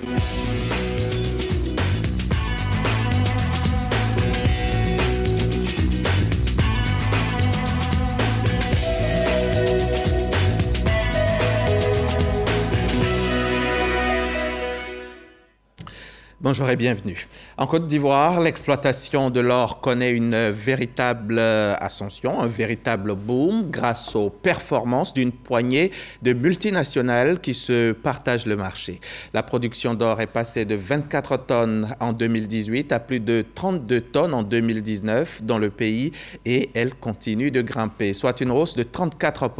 Yeah. Bonjour et bienvenue. En Côte d'Ivoire, l'exploitation de l'or connaît une véritable euh, ascension, un véritable boom grâce aux performances d'une poignée de multinationales qui se partagent le marché. La production d'or est passée de 24 tonnes en 2018 à plus de 32 tonnes en 2019 dans le pays et elle continue de grimper, soit une hausse de 34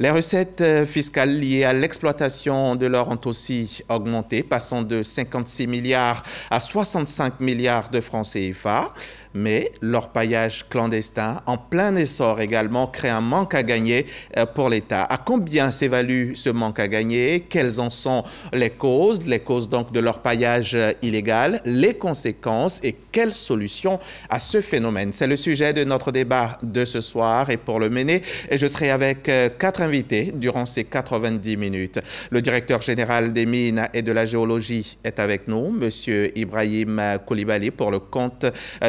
Les recettes euh, fiscales liées à l'exploitation de l'or ont aussi augmenté, passant de 56 milliards à 65 milliards de francs CFA mais leur paillage clandestin, en plein essor également, crée un manque à gagner euh, pour l'État. À combien s'évalue ce manque à gagner Quelles en sont les causes Les causes donc de leur paillage euh, illégal, les conséquences et quelles solutions à ce phénomène C'est le sujet de notre débat de ce soir et pour le mener, je serai avec euh, quatre invités durant ces 90 minutes. Le directeur général des mines et de la géologie est avec nous, Monsieur Ibrahim Koulibaly pour le compte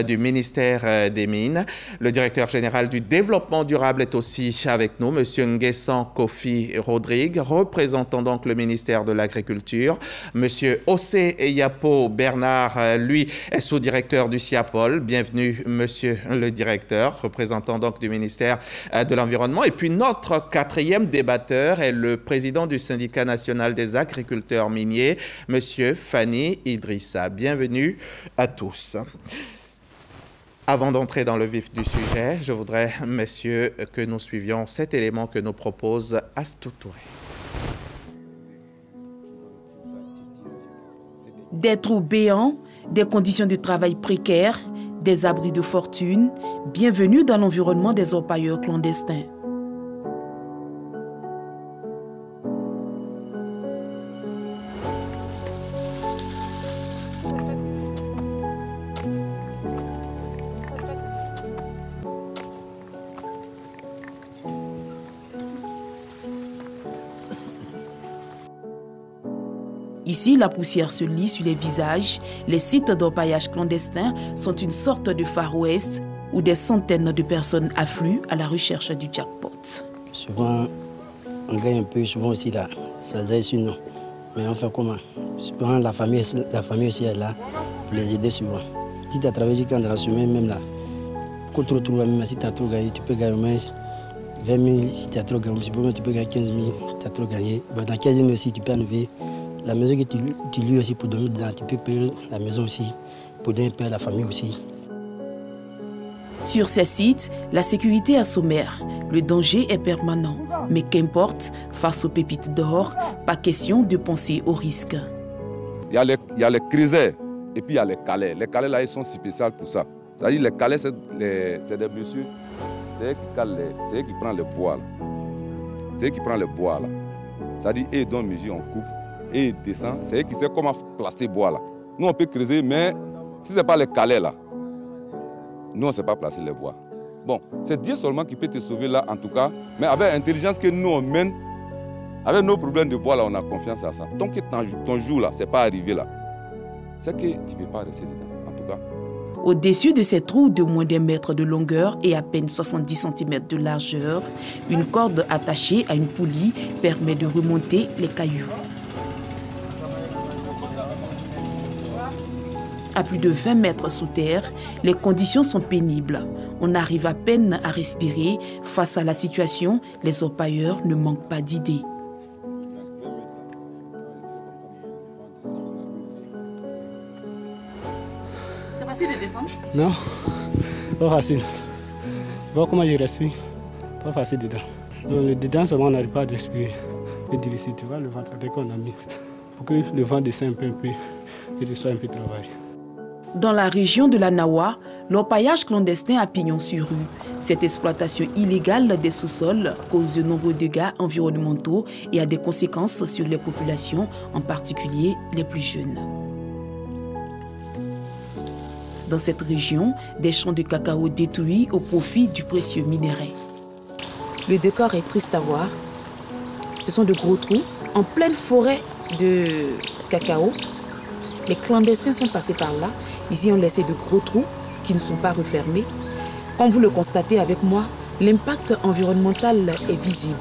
du ministère ministère euh, des Mines. Le directeur général du développement durable est aussi avec nous, Monsieur Nguessan Kofi Rodrigue, représentant donc le ministère de l'Agriculture. Monsieur Ossé Eyapo Bernard, euh, lui, est sous-directeur du CIAPOL. Bienvenue, Monsieur le directeur, représentant donc du ministère euh, de l'Environnement. Et puis notre quatrième débatteur est le président du syndicat national des agriculteurs miniers, Monsieur Fanny Idrissa. Bienvenue à tous. Avant d'entrer dans le vif du sujet, je voudrais, messieurs, que nous suivions cet élément que nous propose Astoutouré. Des trous béants, des conditions de travail précaires, des abris de fortune, bienvenue dans l'environnement des empailleurs clandestins. Si la poussière se lit sur les visages. Les sites d'empaillage clandestin sont une sorte de Far West où des centaines de personnes affluent à la recherche du jackpot. Souvent, on gagne un peu, souvent aussi là. Ça sur sinon. Mais on fait comment Souvent, la famille, la famille aussi est là pour les aider souvent. Si tu as travaillé quand dans la semaine, même là, pour tu retrouves même si tu as trop gagné, tu peux gagner au moins 20 000. Si tu as trop gagné, tu peux gagner 15 000. tu as trop gagné, dans 15 000 aussi, tu peux enlever. La maison que tu, tu aussi pour donner dedans, tu peux payer la maison aussi, pour donner à la famille aussi. Sur ces sites, la sécurité est sommaire, le danger est permanent. Mais qu'importe, face aux pépites d'or, pas question de penser au risque. Il y a les, il les et puis il y a les calais. Les calais là, ils sont spéciaux pour ça. C'est-à-dire les calais, c'est des messieurs C'est eux qui calent, c'est qui prennent le bois. C'est eux qui prennent le bois là. C'est-à-dire, eux, dans mesure, on coupe et descend. C'est lui qui sait comment placer bois là. Nous, on peut creuser, mais si ce n'est pas les calais là, nous, on ne sait pas placer les bois. Bon, c'est Dieu seulement qui peut te sauver là, en tout cas. Mais avec l'intelligence que nous, on mène, avec nos problèmes de bois là, on a confiance à ça. Tant que ton, jour là, ce n'est pas arrivé là, c'est que tu ne peux pas rester dedans, en tout cas. Au-dessus de ces trous de moins d'un mètre de longueur et à peine 70 cm de largeur, une corde attachée à une poulie permet de remonter les cailloux. À plus de 20 mètres sous terre, les conditions sont pénibles. On arrive à peine à respirer. Face à la situation, les opailleurs ne manquent pas d'idées. C'est facile de descendre Non, pas facile. Vois comment je respire. Pas facile dedans. Non, le dedans seulement, on n'arrive pas à respirer. C'est difficile, tu vois, le ventre, qu'on a mis. Pour que le vent descende un peu, un peu, et soit un peu travail. Dans la région de la Nawa, l'empaillage clandestin a pignon sur rue, cette exploitation illégale des sous-sols cause de nombreux dégâts environnementaux et a des conséquences sur les populations, en particulier les plus jeunes. Dans cette région, des champs de cacao détruits au profit du précieux minerai. Le décor est triste à voir. Ce sont de gros trous en pleine forêt de cacao les clandestins sont passés par là. Ils y ont laissé de gros trous qui ne sont pas refermés. Comme vous le constatez avec moi, l'impact environnemental est visible.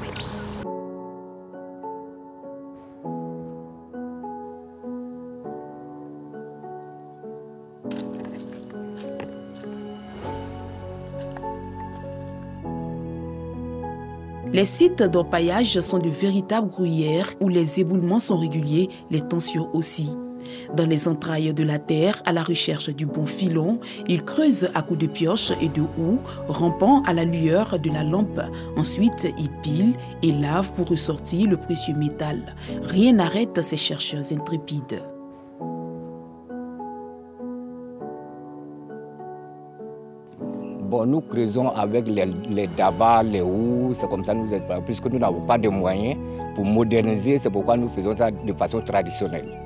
Les sites d'empaillage sont de véritables gruyères où les éboulements sont réguliers, les tensions aussi. Dans les entrailles de la terre, à la recherche du bon filon, ils creusent à coups de pioche et de houe, rampant à la lueur de la lampe. Ensuite, ils pile et lave pour ressortir le précieux métal. Rien n'arrête ces chercheurs intrépides. Bon, nous creusons avec les, les les houes, c'est comme ça nous puisque nous n'avons pas de moyens pour moderniser, c'est pourquoi nous faisons ça de façon traditionnelle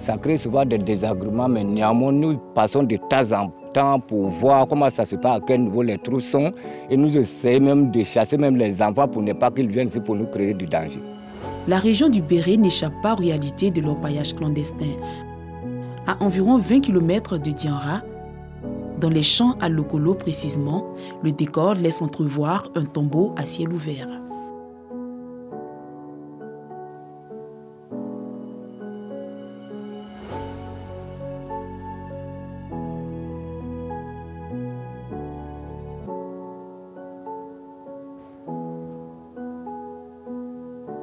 ça crée souvent des désagréments, mais néanmoins, nous passons de temps en temps pour voir comment ça se passe, à quel niveau les trous sont, et nous essayons même de chasser même les enfants pour ne pas qu'ils viennent ici pour nous créer du danger. La région du Béré n'échappe pas aux réalités de l'orpaillage clandestin. À environ 20 km de Dianra, dans les champs à Lokolo précisément, le décor laisse entrevoir un tombeau à ciel ouvert.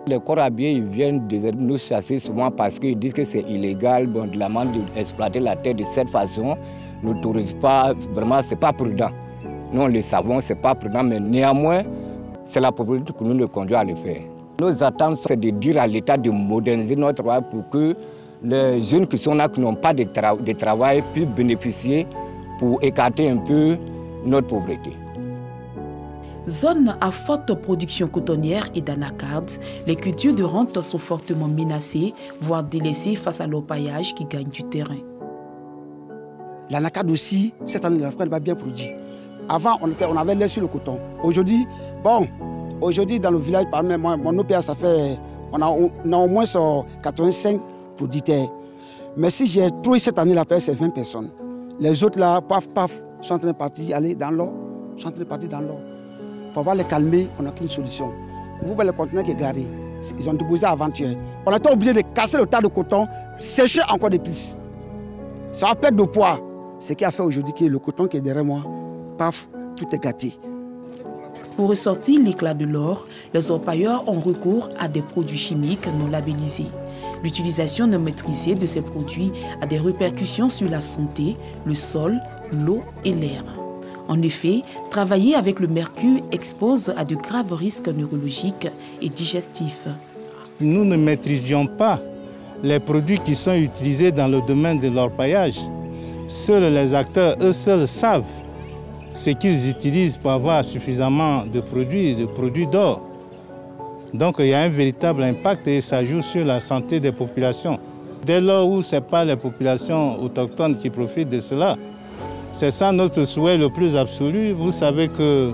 Les corabiens, ils viennent nous chasser souvent parce qu'ils disent que c'est illégal de la d'exploiter la terre de cette façon. Nous ne pas, vraiment, ce n'est pas prudent. Nous, le savons, ce n'est pas prudent, mais néanmoins, c'est la pauvreté que nous nous conduit à le faire. Nos attentes, c'est de dire à l'État de moderniser notre travail pour que les jeunes qui sont là, qui n'ont pas de, de travail, puissent bénéficier pour écarter un peu notre pauvreté. Zone à forte production cotonnière et d'anacardes, les cultures de rente sont fortement menacées, voire délaissées face à l'opayage qui gagne du terrain. L'anacarde aussi, cette année, la n'est pas bien produit. Avant, on, avait l'air sur le coton. Aujourd'hui, bon, aujourd'hui, dans le village, par exemple, mon OPA, ça fait, on a, au moins 85 producteurs. Mais si j'ai trouvé cette année la paix, c'est 20 personnes. Les autres là, paf, paf, sont en train de partir, aller dans l'eau, sont en train de partir dans l'eau. Pour pouvoir les calmer, on n'a qu'une solution. Vous voyez le conteneur qui est garé. Ils ont déposé avant-hier. On a été obligé de casser le tas de coton, sécher encore des pistes. Ça va perdre de poids. Ce qui a fait aujourd'hui que le coton qui est derrière moi, paf, tout est gâté. Pour ressortir l'éclat de l'or, les orpailleurs ont recours à des produits chimiques non labellisés. L'utilisation non maîtrisée de ces produits a des répercussions sur la santé, le sol, l'eau et l'air. En effet, travailler avec le mercure expose à de graves risques neurologiques et digestifs. Nous ne maîtrisions pas les produits qui sont utilisés dans le domaine de l'orpaillage. Seuls les acteurs, eux seuls, savent ce qu'ils utilisent pour avoir suffisamment de produits, de produits d'or. Donc il y a un véritable impact et ça joue sur la santé des populations. Dès lors où ce n'est pas les populations autochtones qui profitent de cela, c'est ça notre souhait le plus absolu. Vous savez que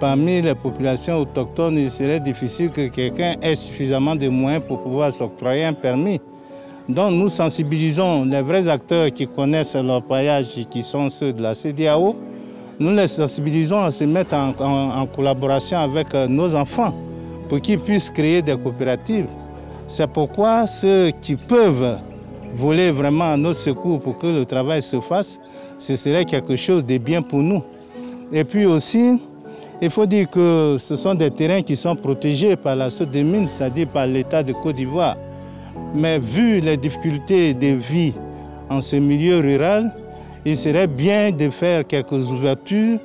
parmi les populations autochtones, il serait difficile que quelqu'un ait suffisamment de moyens pour pouvoir s'octroyer un permis. Donc nous sensibilisons les vrais acteurs qui connaissent leur paillage, qui sont ceux de la CDAO. Nous les sensibilisons à se mettre en, collaboration avec euh, nos enfants pour qu'ils puissent créer des coopératives. C'est pourquoi ceux qui peuvent voler vraiment nos secours pour que le travail se fasse, ce serait quelque chose de bien pour nous. Et puis aussi, il faut dire que ce sont des terrains qui sont protégés par la source des mines, c'est-à-dire par l'État de Côte d'Ivoire. Mais vu les difficultés de vie en ce milieu rural, il serait bien de faire quelques ouvertures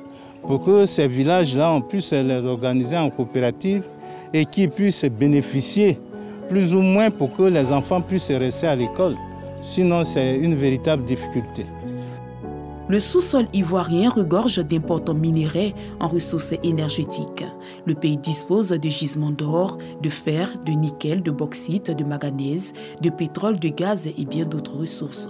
pour que ces villages-là, on puisse les organiser en coopérative et qu'ils puissent bénéficier, plus ou moins pour que les enfants puissent rester à l'école. Sinon, c'est une véritable difficulté. Le sous-sol ivoirien regorge d'importants minéraux en ressources énergétiques. Le pays dispose de gisements d'or, de fer, de nickel, de bauxite, de manganèse, de pétrole, de gaz et bien d'autres ressources.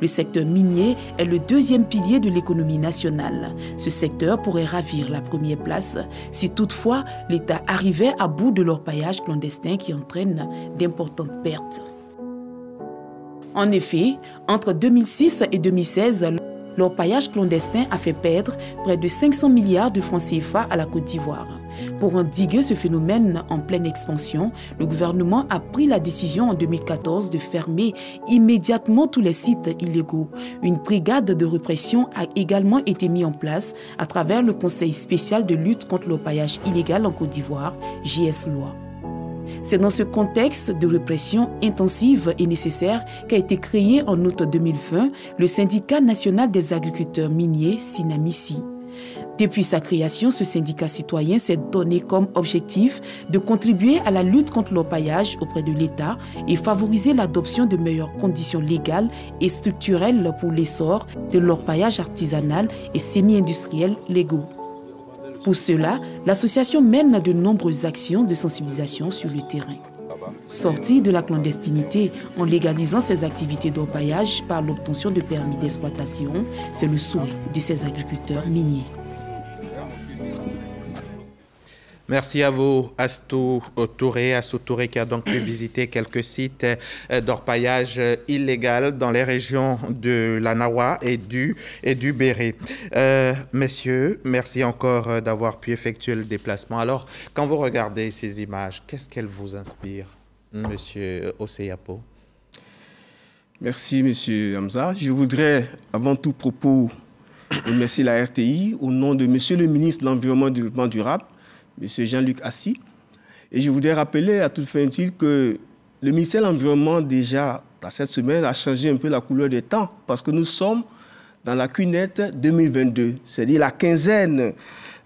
Le secteur minier est le deuxième pilier de l'économie nationale. Ce secteur pourrait ravir la première place si toutefois l'État arrivait à bout de paillage clandestin qui entraîne d'importantes pertes. En effet, entre 2006 et 2016, paillage clandestin a fait perdre près de 500 milliards de francs CFA à la Côte d'Ivoire. Pour endiguer ce phénomène en pleine expansion, le gouvernement a pris la décision en 2014 de fermer immédiatement tous les sites illégaux. Une brigade de répression a également été mise en place à travers le Conseil spécial de lutte contre paillage illégal en Côte d'Ivoire, JS Loi. C'est dans ce contexte de répression intensive et nécessaire qu'a été créé en août 2020 le syndicat national des agriculteurs miniers SINAMISI. Depuis sa création, ce syndicat citoyen s'est donné comme objectif de contribuer à la lutte contre l'orpaillage auprès de l'État et favoriser l'adoption de meilleures conditions légales et structurelles pour l'essor de l'orpaillage artisanal et semi-industriel légaux. Pour cela, l'association mène de nombreuses actions de sensibilisation sur le terrain. Sortie de la clandestinité en légalisant ses activités d'empaillage par l'obtention de permis d'exploitation, c'est le souhait de ces agriculteurs miniers. Merci à vous, Astou Touré. Astou qui a donc pu visiter quelques sites euh, d'orpaillage euh, illégal dans les régions de la Nawa et du, et du Béré. Euh, messieurs, merci encore d'avoir pu effectuer le déplacement. Alors, quand vous regardez ces images, qu'est-ce qu'elles vous inspirent, monsieur Oseyapo Merci, monsieur Hamza. Je voudrais, avant tout propos, remercier la RTI au nom de monsieur le ministre de l'Environnement et du Développement durable M. Jean-Luc Assis. Et je voudrais rappeler à toute fin utile que le ministère de l'Environnement, déjà, cette semaine, a changé un peu la couleur des temps parce que nous sommes dans la cunette 2022, c'est-à-dire la quinzaine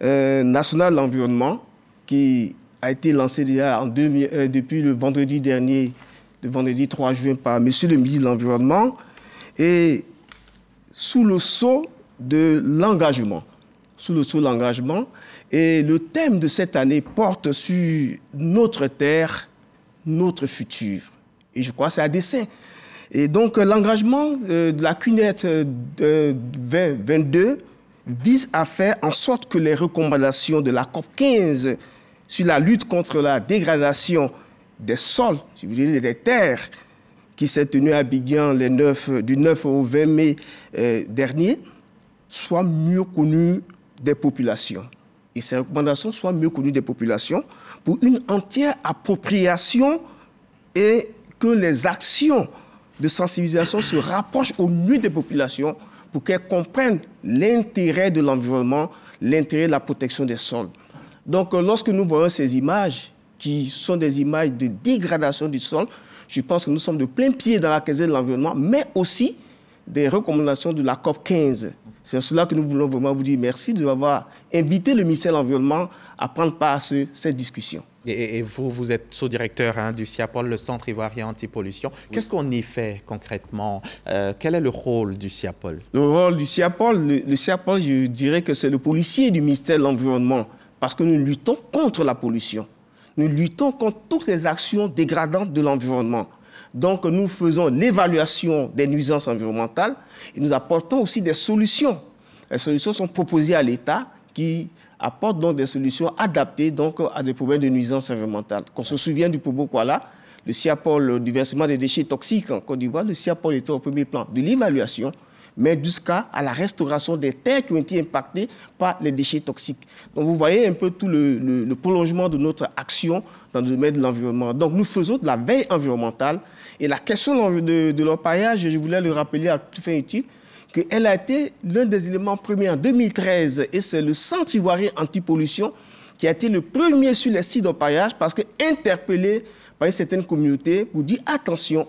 euh, nationale de l'environnement qui a été lancée déjà euh, depuis le vendredi dernier, le vendredi 3 juin, par Monsieur le ministre de l'Environnement, et sous le sceau de l'engagement. Sous le sceau de l'engagement, et le thème de cette année porte sur notre terre, notre futur. Et je crois que c'est à dessein. Et donc, l'engagement euh, de la cunette 2022 euh, vise à faire en sorte que les recommandations de la COP 15 sur la lutte contre la dégradation des sols, si vous voulez, des terres, qui s'est tenue à Abidjan les du 9 au 20 mai euh, dernier, soient mieux connues des populations et ces recommandations soient mieux connues des populations pour une entière appropriation et que les actions de sensibilisation se rapprochent au mieux des populations pour qu'elles comprennent l'intérêt de l'environnement, l'intérêt de la protection des sols. Donc euh, lorsque nous voyons ces images, qui sont des images de dégradation du sol, je pense que nous sommes de plein pied dans la crise de l'environnement, mais aussi des recommandations de la COP 15 c'est cela que nous voulons vraiment vous dire merci de avoir invité le ministère de l'Environnement à prendre part à cette discussion. Et, vous, vous êtes sous-directeur hein, du CIAPOL, le Centre ivoirien anti-pollution. Qu'est-ce qu'on y fait concrètement euh, Quel est le rôle du CIAPOL Le rôle du le, CIAPOL, je dirais que c'est le policier du ministère de l'Environnement parce que nous luttons contre la pollution. Nous luttons contre toutes les actions dégradantes de l'environnement. Donc nous faisons l'évaluation des nuisances environnementales et nous apportons aussi des solutions. Les solutions sont proposées à l'État qui apporte donc des solutions adaptées donc à des problèmes de nuisances environnementales. Qu'on se souvienne du Pobo Kuala, le CIAPOL du versement des déchets toxiques en Côte d'Ivoire, le CIAPOL était au premier plan de l'évaluation, mais jusqu'à la restauration des terres qui ont été impactées par les déchets toxiques. Donc vous voyez un peu tout le, le prolongement de notre action dans le domaine de l'environnement. Donc nous faisons de la veille environnementale et la question de, de je voulais le rappeler à tout fin utile, qu'elle a été l'un des éléments premiers en 2013, et c'est le Centre ivoirien anti-pollution qui a été le premier sur les sites d'empaillage parce qu'interpellé par une certaine communauté pour dire attention,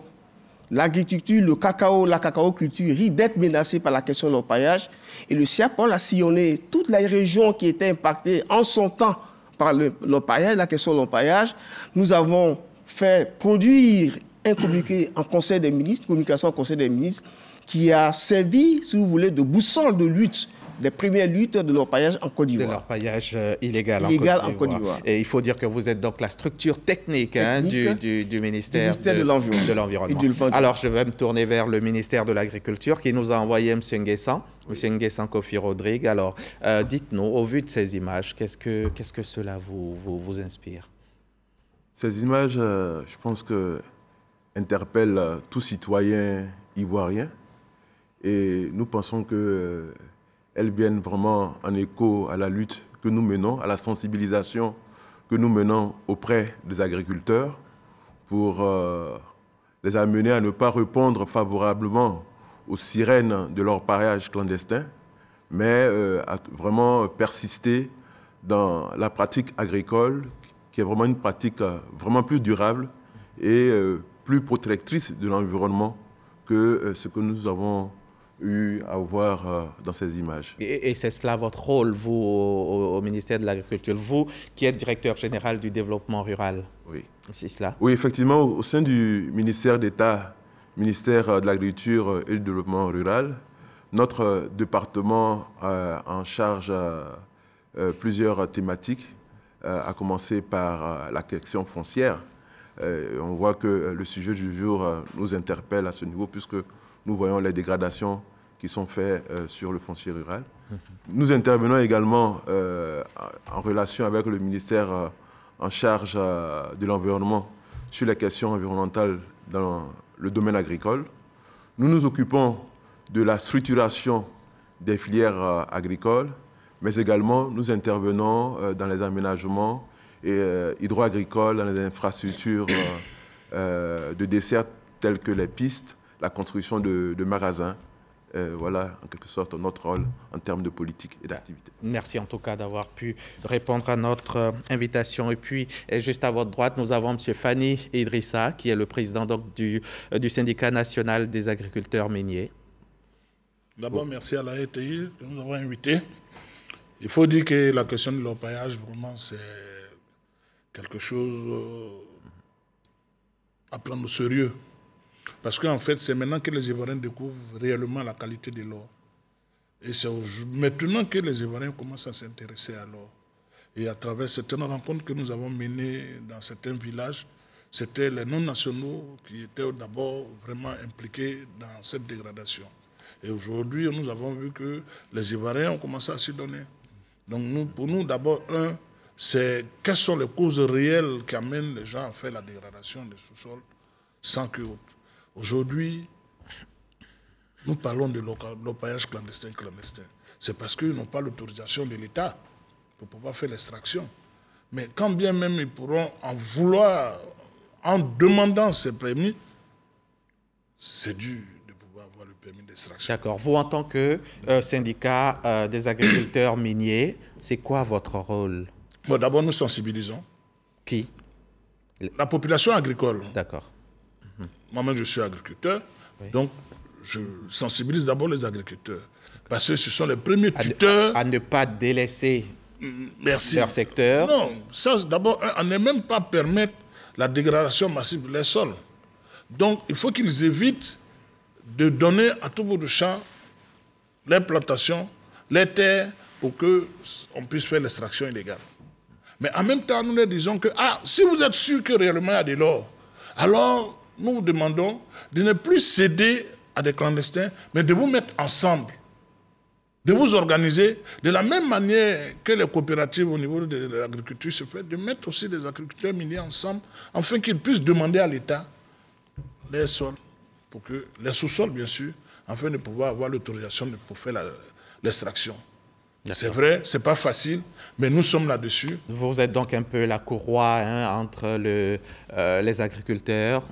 l'agriculture, le cacao, la cacao culture risque d'être menacée par la question de l'empaillage. Et le SIAPOL a sillonné toute la région qui était impactée en son temps par l'empaillage, la question de l'empaillage. Nous avons fait produire communiqué en Conseil des ministres, communication en Conseil des ministres, qui a servi, si vous voulez, de boussole de lutte des premières luttes de paillage en Côte d'Ivoire. De l'orpaillage illégal, euh, illégal, en Côte d'Ivoire. Et il faut dire que vous êtes donc la structure technique, hein, du, ministère de, l'Environnement. Alors, je vais me tourner vers le ministère de l'Agriculture qui nous a envoyé M. Nguessan, M. Nguessan Kofi Rodrigue. Alors, euh, dites-nous, au vu de ces images, qu'est-ce que, qu'est-ce que cela vous, vous, inspire Ces images, euh, je pense que interpelle tout citoyen ivoirien. Et nous pensons qu'elles euh, viennent vraiment en écho à la lutte que nous menons, à la sensibilisation que nous menons auprès des agriculteurs pour euh, les amener à ne pas répondre favorablement aux sirènes de leur pariage clandestin, mais euh, à vraiment persister dans la pratique agricole, qui est vraiment une pratique vraiment plus durable et plus protectrice de l'environnement que euh, ce que nous avons eu à voir euh, dans ces images. Et, c'est cela votre rôle, vous, au, ministère de l'Agriculture, vous qui êtes directeur général du développement rural. Oui. C'est cela Oui, effectivement, au sein du ministère d'État, ministère euh, de l'Agriculture et du développement rural, notre département en charge plusieurs thématiques, à commencer par la question foncière, euh, on voit que euh, le sujet du jour euh, nous interpelle à ce niveau, puisque nous voyons les dégradations qui sont faites sur le foncier rural. Mhm. Nous intervenons également en relation avec le ministère en charge de l'environnement sur les questions environnementales dans le domaine agricole. Nous nous occupons de la structuration des filières agricoles, mais également nous intervenons dans les aménagements et euh, hydro-agricole, les infrastructures euh, euh, de dessert telles que les pistes, la construction de, magasins. voilà, en quelque sorte, notre rôle en termes de politique et d'activité. Merci en tout cas d'avoir pu répondre à notre invitation. Et puis, juste à votre droite, nous avons M. Fanny Idrissa, qui est le président du, syndicat national des agriculteurs miniers. D'abord, merci à la ETI de nous avoir invités. Il faut dire que la question de l'orpaillage, vraiment, c'est quelque chose euh, à prendre au sérieux. Parce qu'en fait, c'est maintenant que les Ivoiriens découvrent réellement la qualité de l'or. Et c'est maintenant que les Ivoiriens commencent à s'intéresser à l'or. Et à travers certaines rencontres que nous avons menées dans certains villages, c'était les non-nationaux qui étaient d'abord vraiment impliqués dans cette dégradation. Et aujourd'hui, nous avons vu que les Ivoiriens ont commencé à s'y donner. Donc nous, pour nous, d'abord, un, c'est quelles sont les causes réelles qui amènent les gens à faire la dégradation des sous-sols sans que Aujourd'hui, nous parlons de l'opaillage clandestin clandestin. C'est parce qu'ils n'ont pas l'autorisation de l'État pour pouvoir faire l'extraction. Mais quand bien même ils pourront en vouloir, en demandant ces permis, c'est dur de pouvoir avoir le permis d'extraction. D'accord. Vous, en tant que euh, syndicat euh, des agriculteurs miniers, c'est quoi votre rôle D'abord, nous sensibilisons. Qui La population agricole. D'accord. Mhm. Moi-même, je suis agriculteur, donc je sensibilise d'abord les agriculteurs. Parce que ce sont les premiers tuteurs. À, ne pas délaisser leur secteur. Non, ça, d'abord, à ne même pas permettre la dégradation massive des sols. Donc, il faut qu'ils évitent de donner à tout bout de champ les plantations, les terres, pour qu'on puisse faire l'extraction illégale. Mais en même temps, nous leur disons que, ah, si vous êtes sûr que réellement il y a de l'or, alors nous vous demandons de ne plus céder à des clandestins, mais de vous mettre ensemble, de vous organiser de la même manière que les coopératives au niveau de l'agriculture se font, de mettre aussi des agriculteurs miniers ensemble, afin qu'ils puissent demander à l'État les sols, pour que, les sous-sols bien sûr, afin de pouvoir avoir l'autorisation de faire l'extraction. C'est vrai, c'est pas facile, mais nous sommes là-dessus. Vous êtes donc un peu la courroie hein, entre euh, les agriculteurs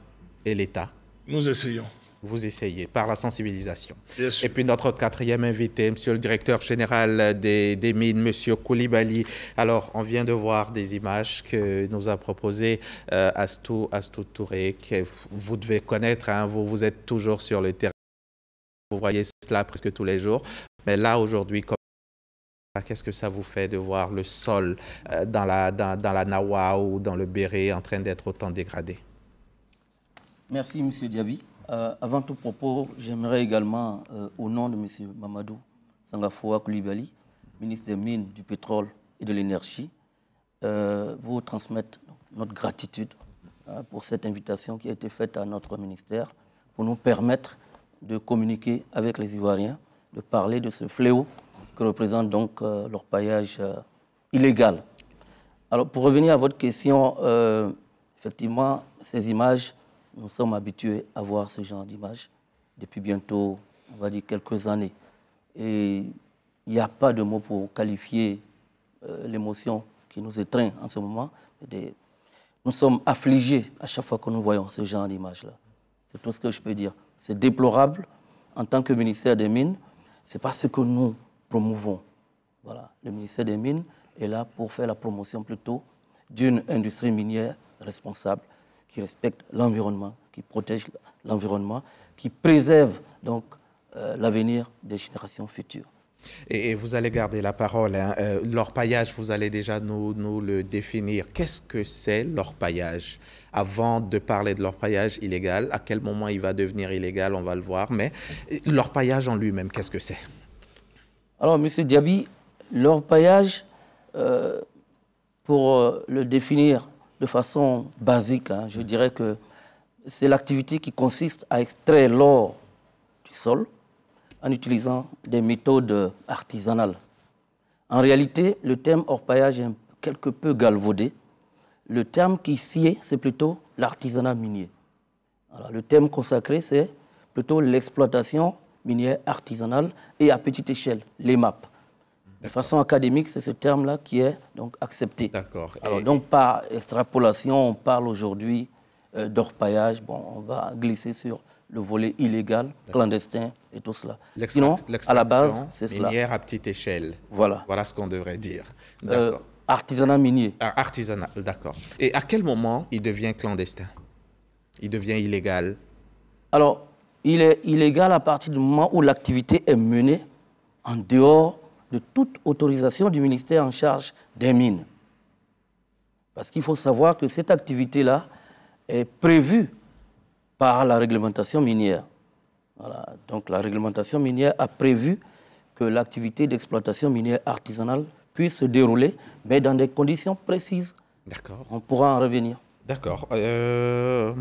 et l'État. Nous essayons. Vous essayez par la sensibilisation. Et puis notre quatrième invité, Monsieur le Directeur général des, mines, Monsieur Koulibaly. Alors, on vient de voir des images que nous a proposées euh, Astou, Astou Touré, que vous devez connaître. Hein. vous, vous êtes toujours sur le terrain. Vous voyez cela presque tous les jours. Mais là, aujourd'hui, Qu'est-ce que ça vous fait de voir le sol euh, dans, la, dans, la Nawa ou dans le Béré en train d'être autant dégradé Merci, M. Diaby. Euh, avant tout propos, j'aimerais également, euh, au nom de M. Mamadou Sangafoua Koulibaly, ministre des Mines, du Pétrole et de l'Énergie, vous transmettre notre gratitude pour cette invitation qui a été faite à notre ministère pour nous permettre de communiquer avec les Ivoiriens, de parler de ce fléau que représente donc euh, leur paillage euh, illégal. Alors, pour revenir à votre question, euh, effectivement, ces images, nous sommes habitués à voir ce genre d'images depuis bientôt, on va dire, quelques années. Et il n'y a pas de mots pour qualifier l'émotion qui nous étreint en ce moment. Des... Nous sommes affligés à chaque fois que nous voyons ce genre d'images-là. C'est tout ce que je peux dire. C'est déplorable. En tant que ministère des Mines, C'est n'est pas ce que nous promouvons. Voilà. Le ministère des Mines est là pour faire la promotion plutôt d'une industrie minière responsable qui respecte l'environnement, qui protège l'environnement, qui préserve donc euh, l'avenir des générations futures. Et, vous allez garder la parole. Leur hein. paillage, vous allez déjà nous, le définir. Qu'est-ce que c'est leur paillage Avant de parler de leur paillage illégal, à quel moment il va devenir illégal, on va le voir. Mais leur paillage en lui-même, qu'est-ce que c'est alors, M. Diaby, l'orpaillage, euh, pour euh, le définir de façon basique, hein, je dirais que c'est l'activité qui consiste à extraire l'or du sol en utilisant des méthodes artisanales. En réalité, le terme orpaillage est quelque peu galvaudé. Le terme qui s'y c'est plutôt l'artisanat minier. le terme consacré, c'est plutôt l'exploitation minière artisanale et à petite échelle, les MAP. De façon académique, c'est ce terme-là qui est donc accepté. D'accord. Alors donc par extrapolation, on parle aujourd'hui euh, d'orpaillage. Bon, on va glisser sur le volet illégal, clandestin et tout cela. Sinon, à la base, c'est cela. Minière à petite échelle. Voilà. Voilà ce qu'on devrait dire. Euh, d'accord. artisanat minier. Ah, artisanal, d'accord. Et à quel moment il devient clandestin Il devient illégal Alors, il est illégal à partir du moment où l'activité est menée en dehors de toute autorisation du ministère en charge des mines. Parce qu'il faut savoir que cette activité-là est prévue par la réglementation minière. Donc la réglementation minière a prévu que l'activité d'exploitation minière artisanale puisse se dérouler, mais dans des conditions précises. D'accord. On pourra en revenir. D'accord. Euh...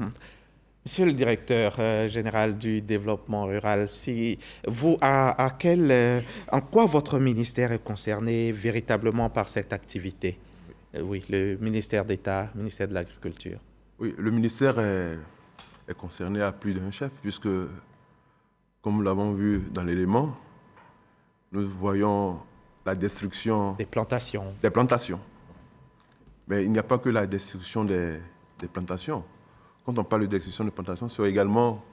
Monsieur le directeur euh, général du développement rural, si vous, à, quel, euh, en quoi votre ministère est concerné véritablement par cette activité euh, Oui, le ministère d'État, ministère de l'Agriculture. Oui, le ministère est, concerné à plus d'un chef, puisque, comme nous l'avons vu dans l'élément, nous voyons la destruction... Des plantations. Des plantations. Mais il n'y a pas que la destruction des plantations quand on parle d'exception de plantation, ce sont également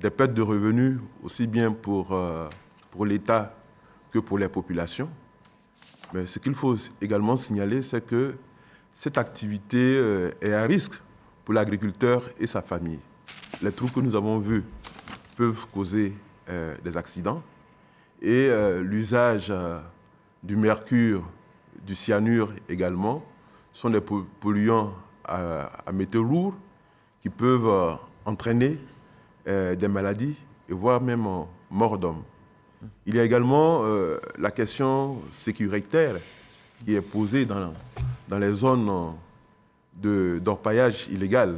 des pertes de revenus, aussi bien pour, euh, l'État que pour les populations. Mais ce qu'il faut également signaler, c'est que cette activité euh, est à risque pour l'agriculteur et sa famille. Les trous que nous avons vus peuvent causer euh, des accidents et l'usage du mercure, du cyanure également sont des polluants à, à métaux lourds qui peuvent euh, entraîner euh, des maladies, et voire même euh, mort d'hommes. Il y a également la question sécuritaire qui est posée dans, les zones d'orpaillage illégal. Vous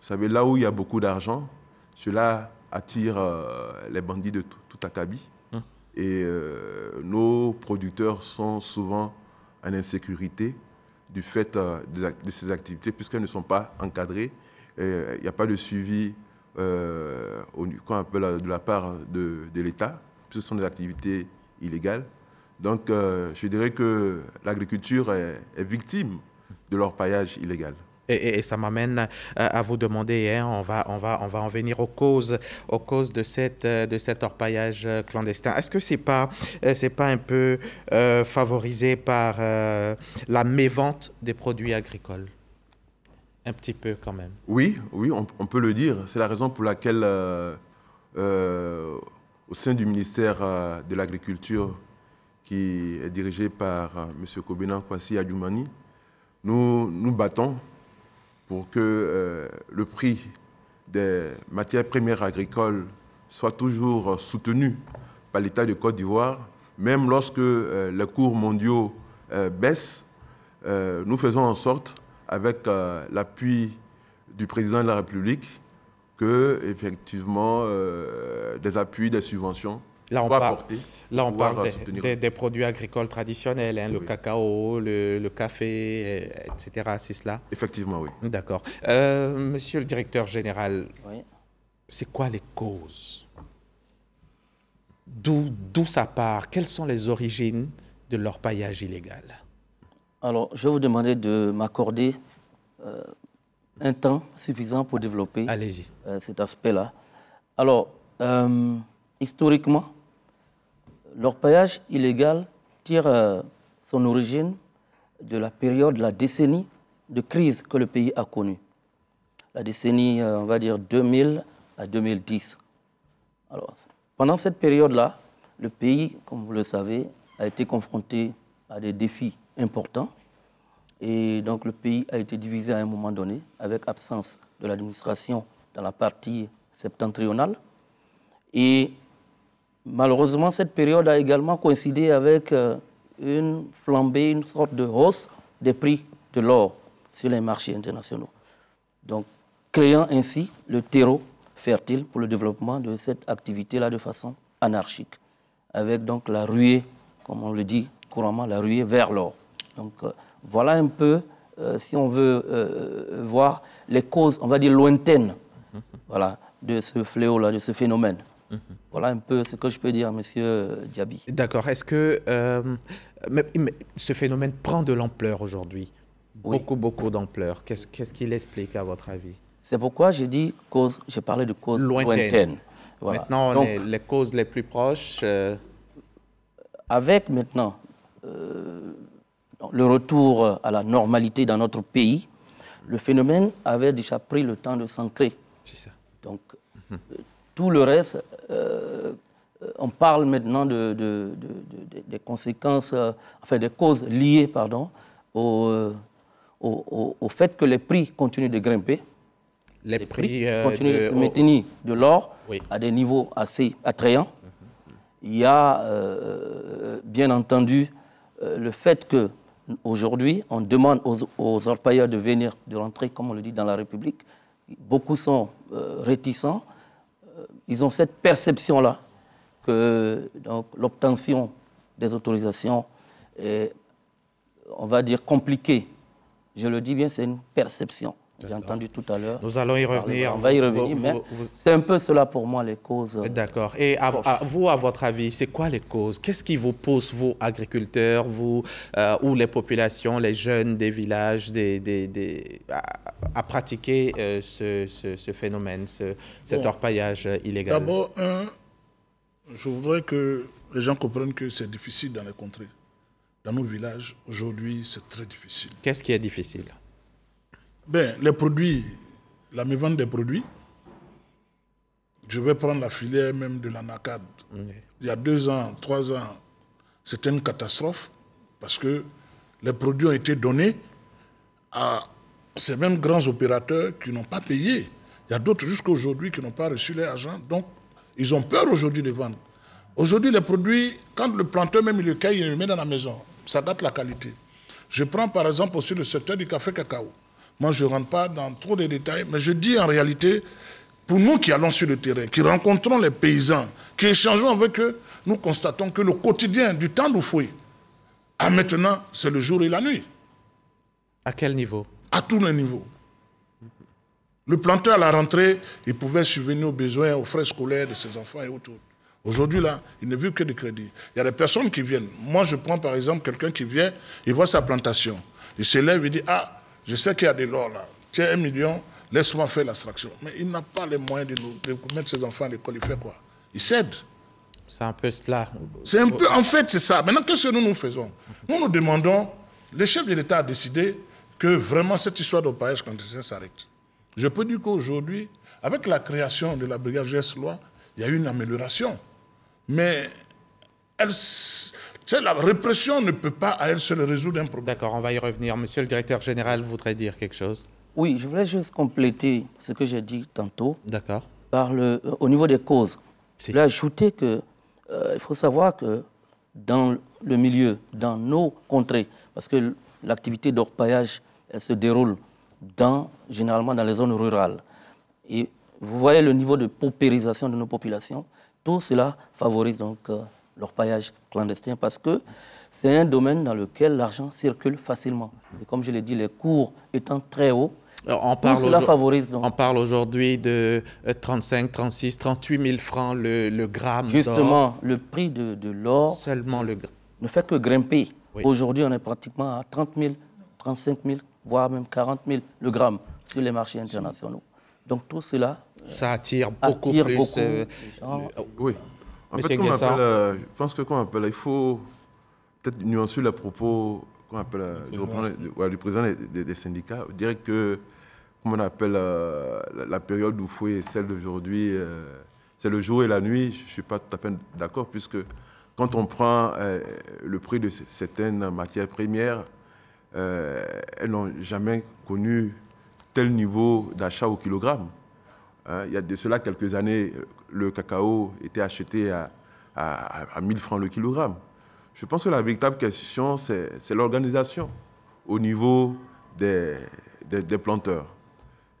savez, là où il y a beaucoup d'argent, cela attire les bandits de tout, Akabi. Hum. Et nos producteurs sont souvent en insécurité du fait de ces activités puisqu'elles ne sont pas encadrées il n'y euh, a pas de suivi euh, au, de la part de, l'État, ce sont des activités illégales. Donc, euh, je dirais que l'agriculture est, victime de l'orpaillage illégal. Et, ça m'amène euh, à vous demander, hein, on, va, on, va, on va en venir aux causes, aux causes de, cette, de cet orpaillage clandestin. Est-ce que ce n'est pas, c'est pas un peu favorisé par la mévente des produits agricoles un petit peu quand même. Oui, oui, on, peut le dire. C'est la raison pour laquelle, euh, euh, au sein du ministère euh, de l'Agriculture, qui est dirigé par M. Kobena Kwasi Adjoumani, nous nous battons pour que le prix des matières premières agricoles soit toujours soutenu par l'État de Côte d'Ivoire, même lorsque les cours mondiaux baissent. nous faisons en sorte avec euh, l'appui du président de la République, que effectivement euh, des appuis, des subventions Là, on parle, là, des, produits agricoles traditionnels, hein, le cacao, le, café, euh, etc. C'est cela Effectivement, oui. D'accord. monsieur le directeur général, c'est quoi les causes D'où ça part Quelles sont les origines de leur paillage illégal alors, je vais vous demander de m'accorder euh, un temps suffisant pour développer euh, cet aspect-là. Alors, euh, historiquement, l'orpaillage illégal tire son origine de la période, la décennie de crise que le pays a connue. La décennie, on va dire, 2000 à 2010. Alors, pendant cette période-là, le pays, comme vous le savez, a été confronté à des défis important. Et donc le pays a été divisé à un moment donné, avec absence de l'administration dans la partie septentrionale. Et malheureusement, cette période a également coïncidé avec euh, une flambée, une sorte de hausse des prix de l'or sur les marchés internationaux. Donc, créant ainsi le terreau fertile pour le développement de cette activité-là de façon anarchique, avec donc la ruée, comme on le dit couramment, la ruée vers l'or. Donc euh, voilà un peu, euh, si on veut euh, voir les causes, on va dire lointaines, voilà, de ce fléau-là, de ce phénomène. Voilà un peu ce que je peux dire monsieur M. Diaby. D'accord. Est-ce que ce phénomène prend de l'ampleur aujourd'hui Beaucoup, beaucoup d'ampleur. Qu'est-ce qu'il explique à votre avis C'est pourquoi j'ai dit cause, j'ai parlé de causes lointaines. Maintenant, les causes les plus proches. Avec maintenant le retour à la normalité dans notre pays, le phénomène avait déjà pris le temps de s'ancrer. C'est ça. Donc, euh, mhm. tout le reste, euh, on parle maintenant de, des conséquences, euh, enfin des causes liées, pardon, au, au, au, fait que les prix continuent de grimper. Les, prix, continuent de, se maintenir de l'or à des niveaux assez attrayants. Mhm. Il y a, bien entendu, le fait que aujourd'hui, on demande aux, aux, de venir, de rentrer, comme on le dit, dans la République. Beaucoup sont euh, réticents. Euh, ils ont cette perception-là que l'obtention des autorisations est, on va dire, compliquée. Je le dis bien, c'est une perception. J'ai entendu tout à l'heure. Nous allons y revenir. On va y revenir, mais c'est un peu cela pour moi, les causes. Euh, D'accord. Et vous, à votre avis, c'est quoi les causes Qu'est-ce qui vous pousse, vous, agriculteurs, vous, euh, ou les populations, les jeunes des villages, des, des, à, pratiquer euh, ce, ce, phénomène, ce, cet orpaillage illégal D'abord, je voudrais que les gens comprennent que c'est difficile dans les contrées. Dans nos villages, aujourd'hui, c'est très difficile. Qu'est-ce qui est difficile ben, les produits, la vente des produits, je vais prendre la filière même de la Il y a deux ans, trois ans, c'était une catastrophe parce que les produits ont été donnés à ces mêmes grands opérateurs qui n'ont pas payé. Il y a d'autres jusqu'à aujourd'hui qui n'ont pas reçu les argent. Donc, ils ont peur aujourd'hui de vendre. Aujourd'hui, les produits, quand le planteur même le cueille, il le met dans la maison. Ça date la qualité. Je prends par exemple aussi le secteur du café cacao. Moi, je ne rentre pas dans trop de détails, mais je dis en réalité, pour nous qui allons sur le terrain, qui rencontrons les paysans, qui échangeons avec eux, nous constatons que le quotidien du temps fouille. à ah, maintenant, c'est le jour et la nuit. À quel niveau À tous les niveaux. Le planteur, à la rentrée, il pouvait subvenir aux besoins, aux frais scolaires de ses enfants et autres. Aujourd'hui, là, il ne vit que du crédit. Il y a des personnes qui viennent. Moi, je prends par exemple quelqu'un qui vient, il voit sa plantation. Il s'élève, lève, il dit Ah, je sais qu'il y a de l'or là. Tiens, un million, laisse-moi faire l'abstraction. Mais il n'a pas les moyens de, nous, mettre ses enfants à l'école. Il fait quoi Il cède. C'est un peu cela. C'est un peu, en fait, c'est ça. Maintenant, qu'est-ce que nous nous faisons Nous nous demandons, le chef de l'État a décidé que vraiment cette histoire de paillage clandestin s'arrête. Je peux dire qu'aujourd'hui, avec la création de la brigade ges Loi, il y a eu une amélioration. Mais elle, la répression ne peut pas à elle seule résoudre un problème. D'accord, on va y revenir. Monsieur le directeur général voudrait dire quelque chose. Oui, je voulais juste compléter ce que j'ai dit tantôt. D'accord. Euh, au niveau des causes, je voulais ajouter que euh, il faut savoir que dans le milieu, dans nos contrées, parce que l'activité d'orpaillage elle se déroule dans, généralement dans les zones rurales. Et vous voyez le niveau de paupérisation de nos populations. Tout cela favorise donc euh, leur paillage clandestin, parce que c'est un domaine dans lequel l'argent circule facilement. Et comme je l'ai dit, les cours étant très hauts, on, parle cela favorise donc. on parle aujourd'hui de 35, 36, 38 000 francs le, gramme. Justement, le prix de, l'or le ne fait que grimper. Aujourd'hui, on est pratiquement à 30 000, 35 000, voire même 40 000 le gramme sur les marchés internationaux. Donc tout cela ça attire euh, beaucoup plus. Euh, gens, oui. Euh, je pense que appelle, il faut peut-être nuancer le propos euh, du appelle, président, des, syndicats. Je dirais que, on appelle euh, la, période où fouet et celle d'aujourd'hui, c'est le jour et la nuit. Je ne suis pas tout à fait d'accord, puisque quand on prend le prix de certaines matières premières, elles n'ont jamais connu tel niveau d'achat au kilogramme. Hein, il y a de cela quelques années, euh, le cacao était acheté à, 1000 francs le kilogramme. Je pense que la véritable question, c'est l'organisation au niveau des, planteurs.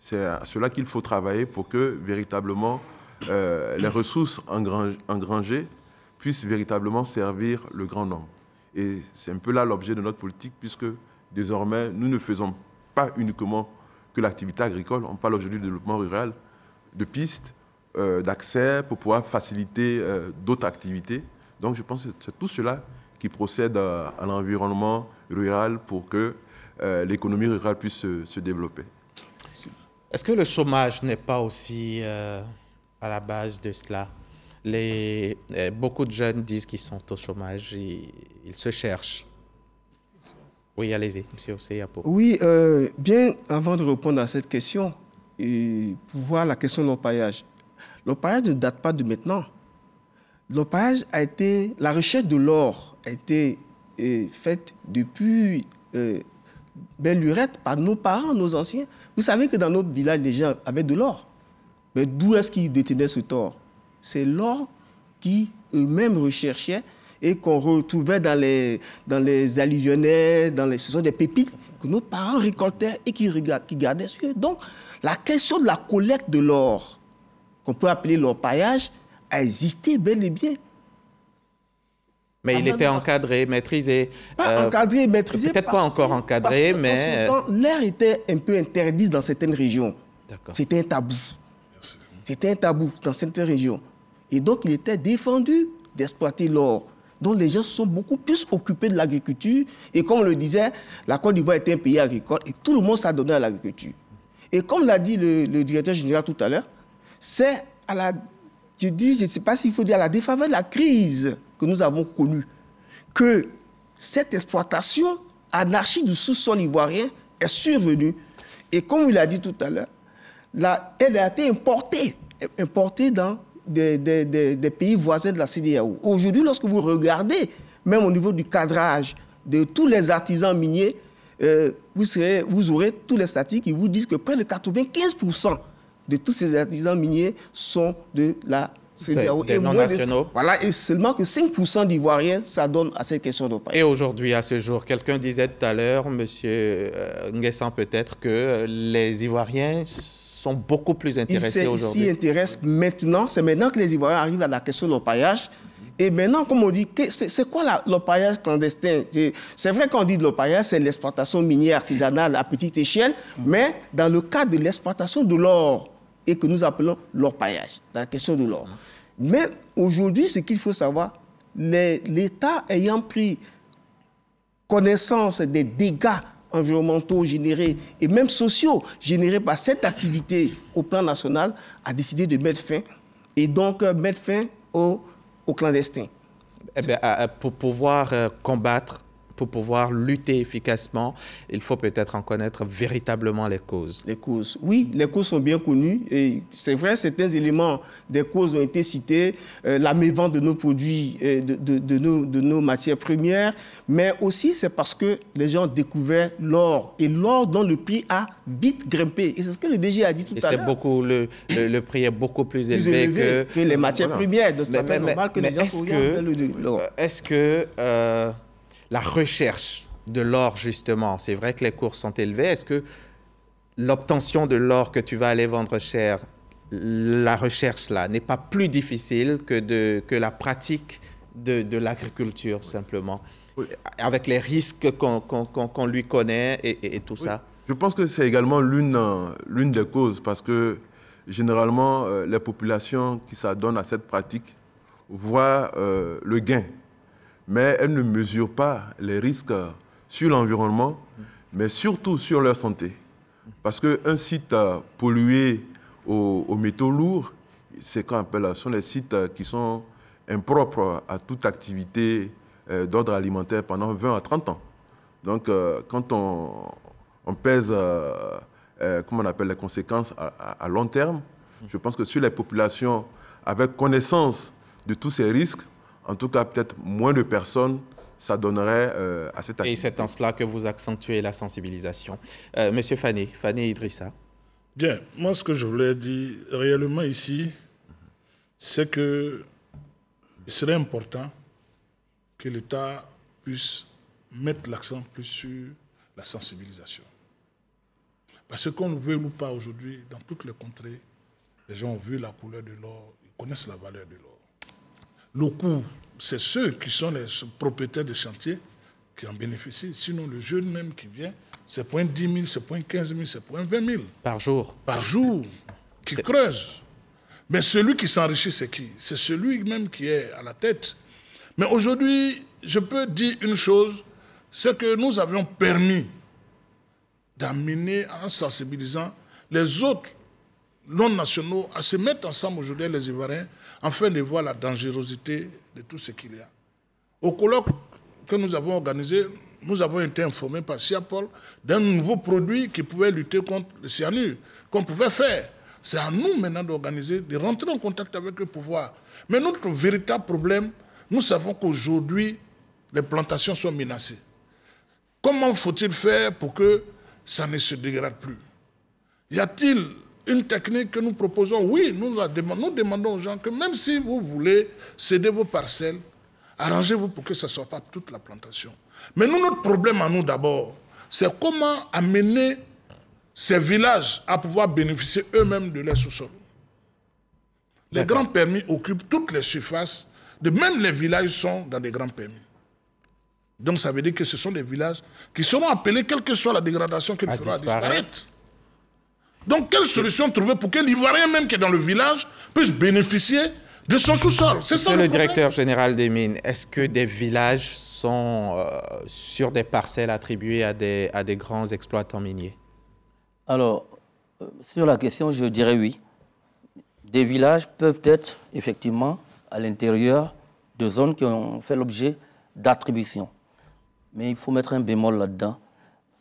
C'est à cela qu'il faut travailler pour que véritablement euh, les ressources engrangées puissent véritablement servir le grand nombre. Et c'est un peu là l'objet de notre politique, puisque désormais, nous ne faisons pas uniquement que l'activité agricole, on parle aujourd'hui du développement rural, de pistes euh, d'accès pour pouvoir faciliter euh, d'autres activités. Donc je pense que c'est tout cela qui procède à, l'environnement rural pour que euh, l'économie rurale puisse se, développer. Est-ce que le chômage n'est pas aussi à la base de cela Beaucoup de jeunes disent qu'ils sont au chômage, ils, ils se cherchent. Oui, allez-y, monsieur Oseyapo. Oui, bien, avant de répondre à cette question, et pour voir la question de l'empaillage. L'empaillage ne date pas de maintenant. L'empaillage a été, la recherche de l'or a été euh, faite depuis euh, belle lurette par nos parents, nos anciens. Vous savez que dans nos villages, les gens avaient de l'or. Mais d'où est-ce qu'ils détenaient ce or C'est l'or qui eux-mêmes recherchaient et qu'on retrouvait dans les, dans les alluvionnaires, dans les, ce des pépites que nos parents récoltaient et qui, gardaient sur eux. Donc, la question de la collecte de l'or, qu'on peut appeler paillage, a existé bel et bien. Mais il était encadré, maîtrisé. Euh, encadré, maîtrisé. Peut-être pas encore encadré, mais. Euh, l'air était un peu interdit dans certaines régions. C'était un tabou. C'était un tabou dans certaines régions. Et donc, il était défendu d'exploiter l'or. Donc, les gens sont beaucoup plus occupés de l'agriculture. Et comme on le disait, la Côte d'Ivoire était un pays agricole et tout le monde s'adonnait à l'agriculture. Et comme l'a dit le, directeur général tout à l'heure, c'est à la, je dis, je sais pas s'il faut dire à la défaveur de la crise que nous avons connue, que cette exploitation anarchie du sous-sol ivoirien est survenue. Et comme il a dit tout à l'heure, elle a été importée, importée dans des, des pays voisins de la CDAO. Aujourd'hui, lorsque vous regardez, même au niveau du cadrage de tous les artisans miniers, euh, vous, serez, vous aurez tous les statistiques qui vous disent que près de 95% de tous ces artisans miniers sont de la CDAO. Des, non nationaux. voilà, et seulement que 5% d'Ivoiriens s'adonnent à cette question de Et aujourd'hui, à ce jour, quelqu'un disait tout à l'heure, M. Euh, Nguessan peut-être, que les Ivoiriens sont beaucoup plus intéressés aujourd'hui. Ils s'y intéressent maintenant. C'est maintenant que les Ivoiriens arrivent à la question de et maintenant, comme on dit, c'est quoi l'orpaillage clandestin C'est vrai qu'on dit de l'orpaillage, c'est l'exploitation minière artisanale à petite échelle, mais dans le cadre de l'exploitation de l'or, et que nous appelons l'orpaillage, dans la question de l'or. Mais aujourd'hui, ce qu'il faut savoir, l'État ayant pris connaissance des dégâts environnementaux générés et même sociaux générés par cette activité au plan national, a décidé de mettre fin et donc euh, mettre fin au au clandestin. Eh pour pouvoir euh, combattre pour pouvoir lutter efficacement, il faut peut-être en connaître véritablement les causes. Les causes, oui, les causes sont bien connues. Et c'est vrai, certains éléments des causes ont été cités, euh, la mévente de nos produits, de, nos, de nos matières premières, mais aussi c'est parce que les gens ont découvert l'or et l'or dont le prix a vite grimpé. Et c'est ce que le DG a dit tout à l'heure. beaucoup le, le, le, prix est beaucoup plus élevé, que... les matières premières. Donc, c'est normal que les gens est-ce que, Est-ce que... Euh, la recherche de l'or, justement. C'est vrai que les cours sont élevés. Est-ce que l'obtention de l'or que tu vas aller vendre cher, la recherche là, n'est pas plus difficile que, que la pratique de, l'agriculture, simplement, avec les risques qu'on lui connaît et, tout ça Je pense que c'est également l'une des causes, parce que généralement, euh, les populations qui s'adonnent à cette pratique voient euh, le gain mais elles ne mesurent pas les risques sur l'environnement, mais surtout sur leur santé. Parce qu'un site euh, pollué aux, métaux lourds, c'est qu'on appelle, euh, ce sont les sites euh, qui sont impropres à toute activité d'ordre alimentaire pendant 20 à 30 ans. Donc, quand on, pèse, comment on appelle, les conséquences à long terme, je pense que sur les populations, avec connaissance de tous ces risques, en tout cas peut-être moins de personnes ça donnerait euh, à cette activité. Et c'est en cela que vous accentuez la sensibilisation. Euh, Monsieur Fanny, Fanny Idrissa. Bien, moi ce que je voulais dire réellement ici, c'est que il serait important que l'État puisse mettre l'accent plus sur la sensibilisation. Parce qu'on ne veut ou pas aujourd'hui, dans toutes les contrées, les gens ont vu la couleur de l'or, ils connaissent la valeur de l'or le coût, c'est ceux qui sont les propriétaires de chantiers qui en bénéficient. Sinon, le jeune même qui vient, c'est point 10 000, c'est point 15 000, c'est point 20 000. Par jour. Par jour, qui creuse. Mais celui qui s'enrichit, c'est qui C'est celui même qui est à la tête. Mais aujourd'hui, je peux dire une chose, c'est que nous avions permis d'amener, en sensibilisant les autres non nationaux à se mettre ensemble aujourd'hui, les Ivoiriens, enfin de voir la dangerosité de tout ce qu'il y a. Au colloque que nous avons organisé, nous avons été informés par Siapol d'un nouveau produit qui pouvait lutter contre le cyanure, qu'on pouvait faire. C'est à nous maintenant d'organiser, de rentrer en contact avec le pouvoir. Mais notre véritable problème, nous savons qu'aujourd'hui, les plantations sont menacées. Comment faut-il faire pour que ça ne se dégrade plus Y a-t-il une technique que nous proposons. Oui, nous, la demandons, demandons aux gens que même si vous voulez céder vos parcelles, arrangez-vous pour que ce ne soit pas toute la plantation. Mais nous, notre problème à nous d'abord, c'est comment amener ces villages à pouvoir bénéficier eux-mêmes de leur sous-sol. Les grands permis occupent toutes les surfaces, de même les villages sont dans des grands permis. Donc ça veut dire que ce sont des villages qui seront appelés, quelle que soit la dégradation qu'ils feront, à disparaître. Donc, quelle solution trouver pour que l'Ivoirien même qui est dans le village puisse bénéficier de son sous-sol C'est le, directeur général des mines, est-ce que des villages sont euh, sur des parcelles attribuées à des, grands exploitants miniers Alors, euh, sur la question, je dirais oui. Des villages peuvent être effectivement à l'intérieur de zones qui ont fait l'objet d'attribution. Mais il faut mettre un bémol là-dedans.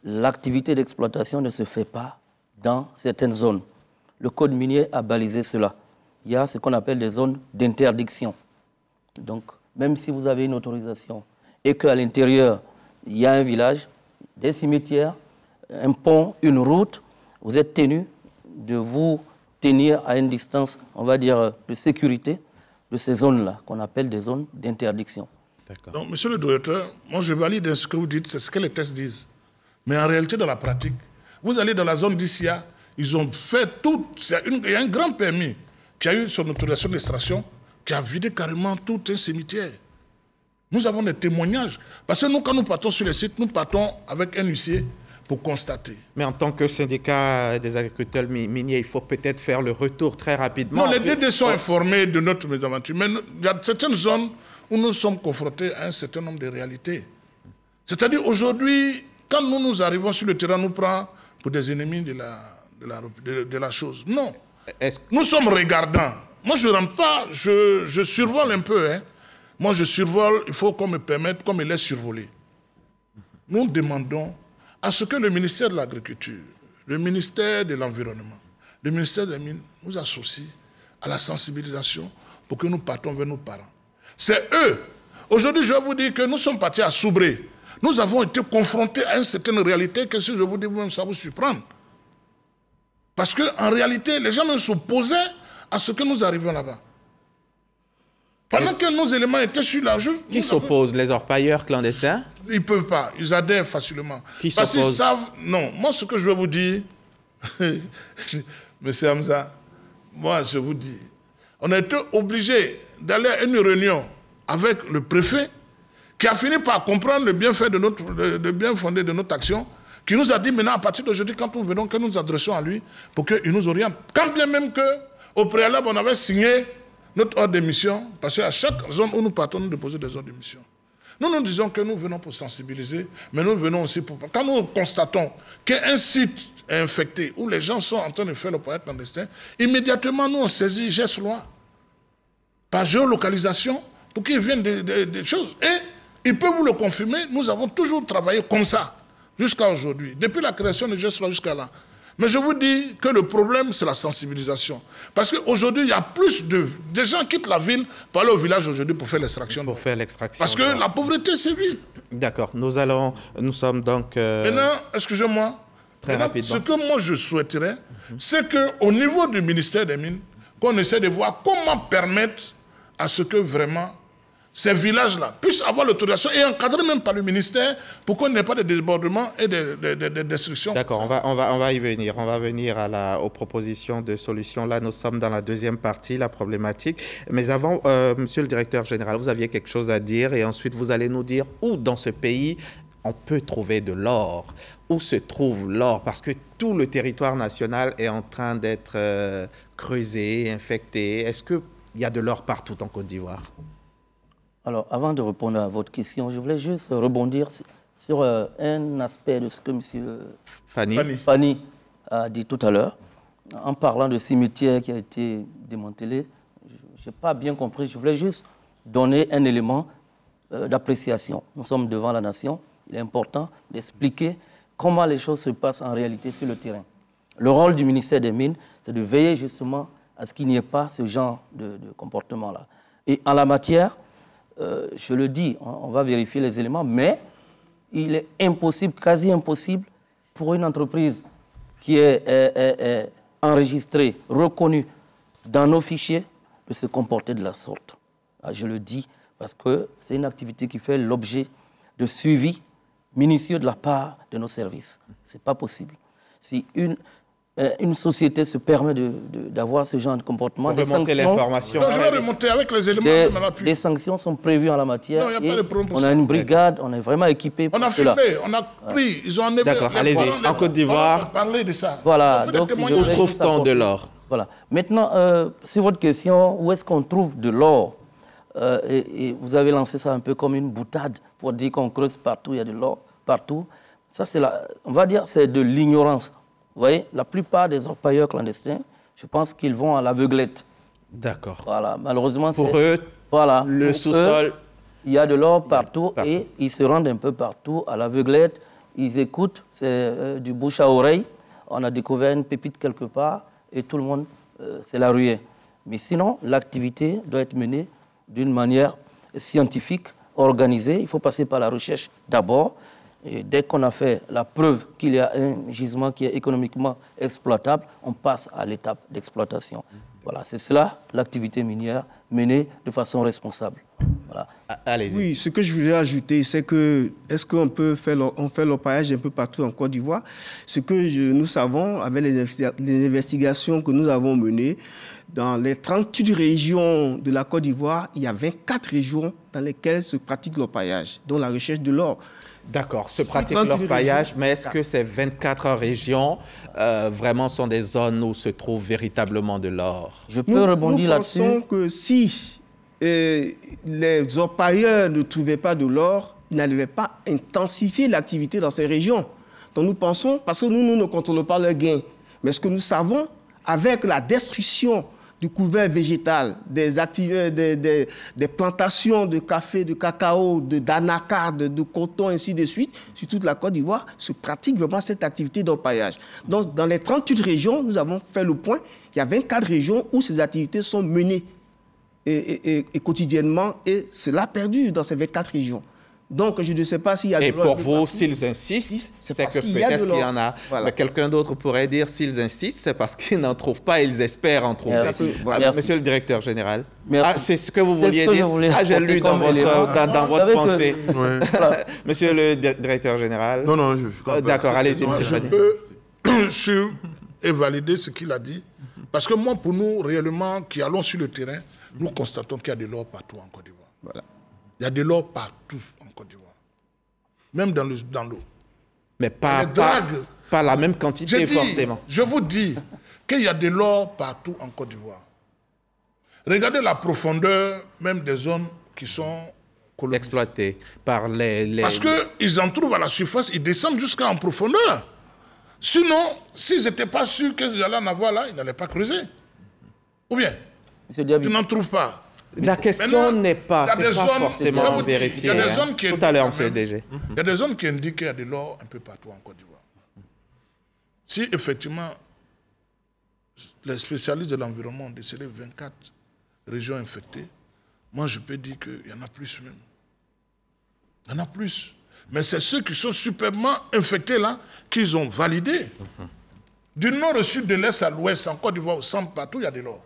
L'activité d'exploitation ne se fait pas dans certaines zones. Le code minier a balisé cela. Il y a ce qu'on appelle des zones d'interdiction. Donc, même si vous avez une autorisation et qu'à l'intérieur, il y a un village, des cimetières, un pont, une route, vous êtes tenu de vous tenir à une distance, on va dire, de sécurité de ces zones-là, qu'on appelle des zones d'interdiction. Donc, monsieur le directeur, moi je valide ce que vous dites, c'est ce que les tests disent. Mais en réalité, dans la pratique, vous allez dans la zone d'Issia, ils ont fait tout. Il y a un grand permis qui a eu son autorisation d'extraction qui a vidé carrément tout un cimetière. Nous avons des témoignages. Parce que nous, quand nous partons sur les sites, nous partons avec un huissier pour constater. Mais en tant que syndicat des agriculteurs miniers, il faut peut-être faire le retour très rapidement. Non, les DD sont informés de notre mésaventure. Mais il y a certaines zones où nous sommes confrontés à un certain nombre de réalités. C'est-à-dire aujourd'hui, quand nous nous arrivons sur le terrain, nous prenons pour des ennemis de la, de la, chose. Non. Nous sommes regardants. Moi, je ne rentre pas, je, survole un peu. Hein. Moi, je survole, il faut qu'on me permette, qu'on me laisse survoler. Nous demandons à ce que le ministère de l'Agriculture, le ministère de l'Environnement, le ministère des Mines nous associe à la sensibilisation pour que nous partons vers nos parents. C'est eux. Aujourd'hui, je vais vous dire que nous sommes partis à Soubré nous avons été confrontés à une certaine réalité que je vous dis vous-même, ça vous surprend. Parce qu'en réalité, les gens ne s'opposaient à ce que nous arrivions là-bas. Pendant que nos éléments étaient sur la Qui s'opposent Les orpailleurs clandestins Ils ne peuvent pas. Ils adhèrent facilement. Qui Parce qu'ils savent. Non. Moi, ce que je veux vous dire, monsieur Hamza, moi, je vous dis, on a été obligé d'aller à une réunion avec le préfet qui a fini par comprendre le bienfait de notre, bien fondé de notre action, qui nous a dit maintenant, à partir d'aujourd'hui, quand nous venons, que nous nous adressons à lui, pour qu'il nous oriente. Quand bien même que, au préalable, on avait signé notre ordre d'émission parce qu'à chaque zone où nous partons, nous déposons des ordres d'émission. Nous nous disons que nous venons pour sensibiliser, mais nous venons aussi pour... Quand nous constatons qu'un site est infecté, où les gens sont en train de faire le poète clandestin, immédiatement, nous, on saisit geste loi par géolocalisation pour qu'ils viennent des, des choses. Et il peut vous le confirmer, nous avons toujours travaillé comme ça jusqu'à aujourd'hui, depuis la création de Gesla jusqu'à là. Mais je vous dis que le problème, c'est la sensibilisation. Parce qu'aujourd'hui, il y a plus de, gens qui quittent la ville pour aller au village aujourd'hui pour faire l'extraction. Pour faire l'extraction. Parce que la pauvreté sévit. D'accord. Nous allons, nous sommes donc... Euh, Maintenant, excusez-moi. Très rapidement. Ce que moi, je souhaiterais, c'est qu'au niveau du ministère des Mines, qu'on essaie de voir comment permettre à ce que vraiment ces villages-là puissent avoir l'autorisation et encadrer même par le ministère pour qu'on n'ait pas de débordements et de, destructions. destruction. D'accord, on va, on, va, on va y venir. On va venir à la, aux propositions de solutions. Là, nous sommes dans la deuxième partie, la problématique. Mais avant, euh, monsieur le directeur général, vous aviez quelque chose à dire et ensuite vous allez nous dire où dans ce pays on peut trouver de l'or. Où se trouve l'or Parce que tout le territoire national est en train d'être euh, creusé, infecté. Est-ce qu'il y a de l'or partout en Côte d'Ivoire alors, avant de répondre à votre question, je voulais juste rebondir sur euh, un aspect de ce que M. Fanny. a dit tout à l'heure. En parlant de cimetière qui a été démantelé, je n'ai pas bien compris. Je voulais juste donner un élément euh, d'appréciation. Nous sommes devant la nation. Il est important d'expliquer comment les choses se passent en réalité sur le terrain. Le rôle du ministère des Mines, c'est de veiller justement à ce qu'il n'y ait pas ce genre de comportement-là. Et en la matière, euh, je le dis, on, va vérifier les éléments, mais il est impossible, quasi impossible, pour une entreprise qui est, enregistrée, reconnue dans nos fichiers, de se comporter de la sorte. Ah, je le dis parce que c'est une activité qui fait l'objet de suivi minutieux de la part de nos services. Ce n'est pas possible. Si une, euh, une société se permet d'avoir ce genre de comportement. Des sanctions, l'information. je vais remonter avec les éléments des, Les sanctions sont prévues en la matière. Non, n'y a pas de problème on a une brigade, on est vraiment équipé pour On a filmé, on a pris, ils ont enlevé. D'accord, allez-y. En Côte d'Ivoire. On de ça. Voilà. Donc, où trouve-t-on de l'or Voilà. Maintenant, euh, sur votre question, où est-ce qu'on trouve de l'or euh, et, vous avez lancé ça un peu comme une boutade pour dire qu'on creuse partout, il y a de l'or partout. Ça, c'est on va dire, c'est de l'ignorance. Vous voyez, la plupart des orpailleurs clandestins, je pense qu'ils vont à l'aveuglette. D'accord. Voilà, malheureusement, Pour eux, voilà, le sous-sol... Il y a de l'or partout, et ils se rendent un peu partout à l'aveuglette. Ils écoutent, c'est euh, du bouche à oreille. On a découvert une pépite quelque part et tout le monde, euh, s'est c'est la ruée. Mais sinon, l'activité doit être menée d'une manière scientifique, organisée. Il faut passer par la recherche d'abord dès qu'on a fait la preuve qu'il y a un gisement qui est économiquement exploitable, on passe à l'étape d'exploitation. Voilà, c'est cela l'activité minière menée de façon responsable. Voilà. Ah, allez-y. Oui, ce que je voulais ajouter, c'est que est-ce qu'on peut faire on fait un peu partout en Côte d'Ivoire Ce que nous savons avec les, les, investigations que nous avons menées, dans les 38 régions de la Côte d'Ivoire, il y a 24 régions dans lesquelles se pratique paillage dont la recherche de l'or. D'accord, se pratiquent leur paillage, mais est-ce ah. que ces 24 régions euh, vraiment sont des zones où se trouve véritablement de l'or Je peux rebondir là-dessus. Nous pensons que si euh, les orpailleurs ne trouvaient pas de l'or, ils n'allaient pas intensifier l'activité dans ces régions. Donc nous pensons, parce que nous, nous ne contrôlons pas le gain, mais ce que nous savons, avec la destruction du couvert végétal, euh, des, des, plantations de café, de cacao, de de, coton, ainsi de suite, sur toute la Côte d'Ivoire, se pratique vraiment cette activité d'empaillage. Donc, dans les 38 régions, nous avons fait le point, il y a 24 régions où ces activités sont menées quotidiennement, et cela perdu dans ces 24 régions. Donc, je ne sais pas s'il y a... Et pour vous, s'ils insistent, c'est qu'il y en a. Mais quelqu'un d'autre pourrait dire, s'ils insistent, c'est parce qu'ils n'en trouvent pas, ils espèrent en trouver. Merci. Monsieur le directeur général, ah, c'est ce que vous vouliez que dire. ah, j'ai lu dans votre, dans, votre pensée. monsieur le directeur général. Non, non, je... je euh, D'accord, allez-y, monsieur Je peux évaluer et valider ce qu'il a dit. Parce que moi, pour nous, réellement, qui allons sur le terrain, nous constatons qu'il y a de l'or partout en Côte d'Ivoire. Voilà. Il y a de l'or partout même dans l'eau. Le, Mais pas, pas, la même quantité, forcément. Je vous dis qu'il y a de l'or partout en Côte d'Ivoire. Regardez la profondeur même des zones qui sont Exploitées par les... les... Parce qu'ils en trouvent à la surface, ils descendent jusqu'à en profondeur. Sinon, s'ils n'étaient pas sûrs qu'ils allaient en avoir là, ils n'allaient pas creuser. Ou bien, tu n'en trouves pas. La question n'est pas, c'est pas forcément vérifiée Tout à l'heure, Il y a des zones hein. qui indiquent qu'il y a de l'or un peu partout en Côte d'Ivoire. Si effectivement les spécialistes de l'environnement ont décelé 24 régions infectées, moi je peux dire qu'il y en a plus même. Il y en a plus. Mais c'est ceux qui sont superbement infectés là qu'ils ont validé. Mhm. Du nord au sud, de l'est à l'ouest, en Côte d'Ivoire, au centre, partout, il y a de l'or.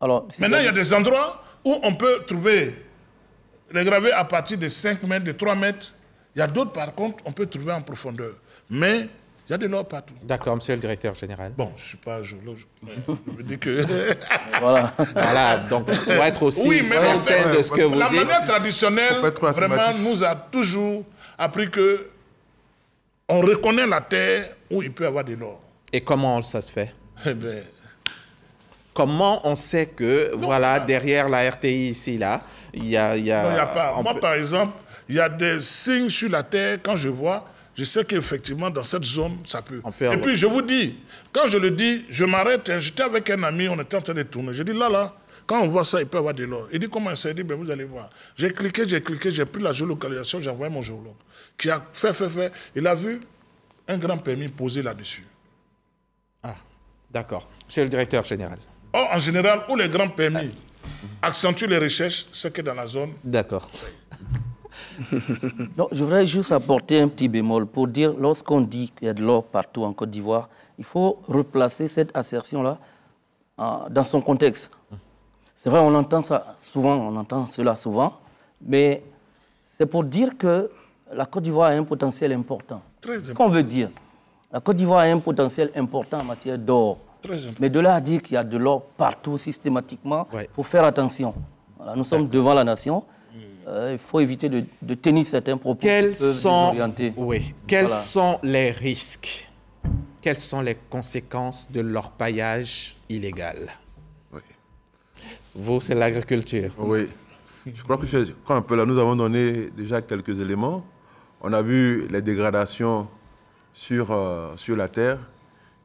Alors, Maintenant, il y a des endroits où on peut trouver les gravés à partir de 5 mètres, de 3 mètres. Il y a d'autres, par contre, on peut trouver en profondeur. Mais il y a de l'or partout. D'accord, monsieur le directeur général. Bon, je ne suis pas géologue, je me dis que. voilà. voilà, donc pour être aussi oui, de ce que vous dites. La manière traditionnelle, vraiment, nous a toujours appris que on reconnaît la terre où il peut y avoir de l'or. Et comment ça se fait eh bien, Comment on sait que, voilà, derrière la RTI ici, là, il y a... Y a pas. Moi, par exemple, il y a des signes sur la Terre, quand je vois, je sais qu'effectivement, dans cette zone, ça peut. et puis, je vous dis, quand je le dis, je m'arrête. Hein. J'étais avec un ami, on était en train de tourner. Je dis, là, là, quand on voit ça, il peut y avoir de l'or. Il dit, comment ça Il dit, ben, vous allez voir. J'ai cliqué, j'ai cliqué, j'ai pris la géolocalisation, j'ai envoyé mon géologue, qui a fait, fait, fait. Il a vu un grand permis posé là-dessus. Ah, d'accord. Monsieur le directeur général. Or, en général, où les grands permis accentuent les recherches, qui que dans la zone. D'accord. je voudrais juste apporter un petit bémol pour dire, lorsqu'on dit qu'il y a de l'or partout en Côte d'Ivoire, il faut replacer cette assertion-là dans son contexte. C'est vrai, on entend ça souvent, on entend cela souvent, mais c'est pour dire que la Côte d'Ivoire a un potentiel important. Très Ce qu'on veut dire, la Côte d'Ivoire a un potentiel important en matière d'or. Mais de là à dire qu'il y a de l'or partout systématiquement, il faut faire attention. nous sommes devant la nation. Euh, il faut éviter de, tenir certains propos Quels sont, Oui. Quels sont les risques Quelles sont les conséquences de paillage illégal Vous, c'est l'agriculture. Oui. Je crois que quand un peu là, nous avons donné déjà quelques éléments. On a vu les dégradations sur, euh, sur la terre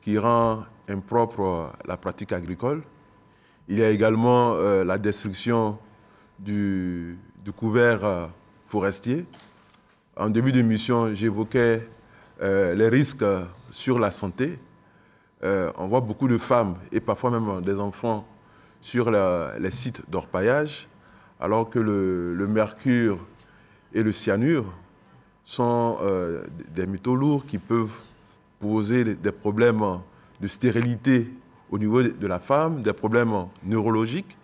qui rend impropre la pratique agricole. Il y a également euh, la destruction du, du couvert euh, forestier. En début de mission, j'évoquais euh, les risques sur la santé. on voit beaucoup de femmes et parfois même des enfants sur les sites d'orpaillage, alors que le, mercure et le cyanure sont des métaux lourds qui peuvent poser des problèmes de stérilité au niveau de la femme, des problèmes neurologiques.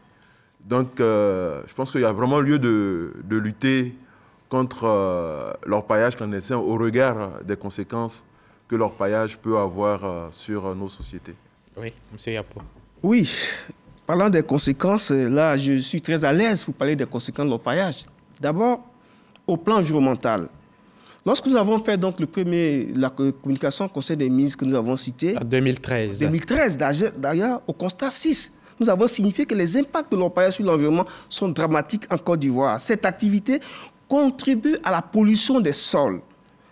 Donc, euh, je pense qu'il y a vraiment lieu de, de lutter contre leur paillage clandestin au regard des conséquences que paillage peut avoir euh, sur nos sociétés. Oui, M. Yapo. Oui, parlant des conséquences, euh, là, je suis très à l'aise pour parler des conséquences de l'orpaillage. D'abord, au plan environnemental, Lorsque nous avons fait donc le premier, la communication au Conseil des ministres que nous avons cité. En 2013. 2013, d'ailleurs, au constat 6. Nous avons signifié que les impacts de l'orpaillage sur l'environnement sont dramatiques en Côte d'Ivoire. Cette activité contribue à la pollution des sols,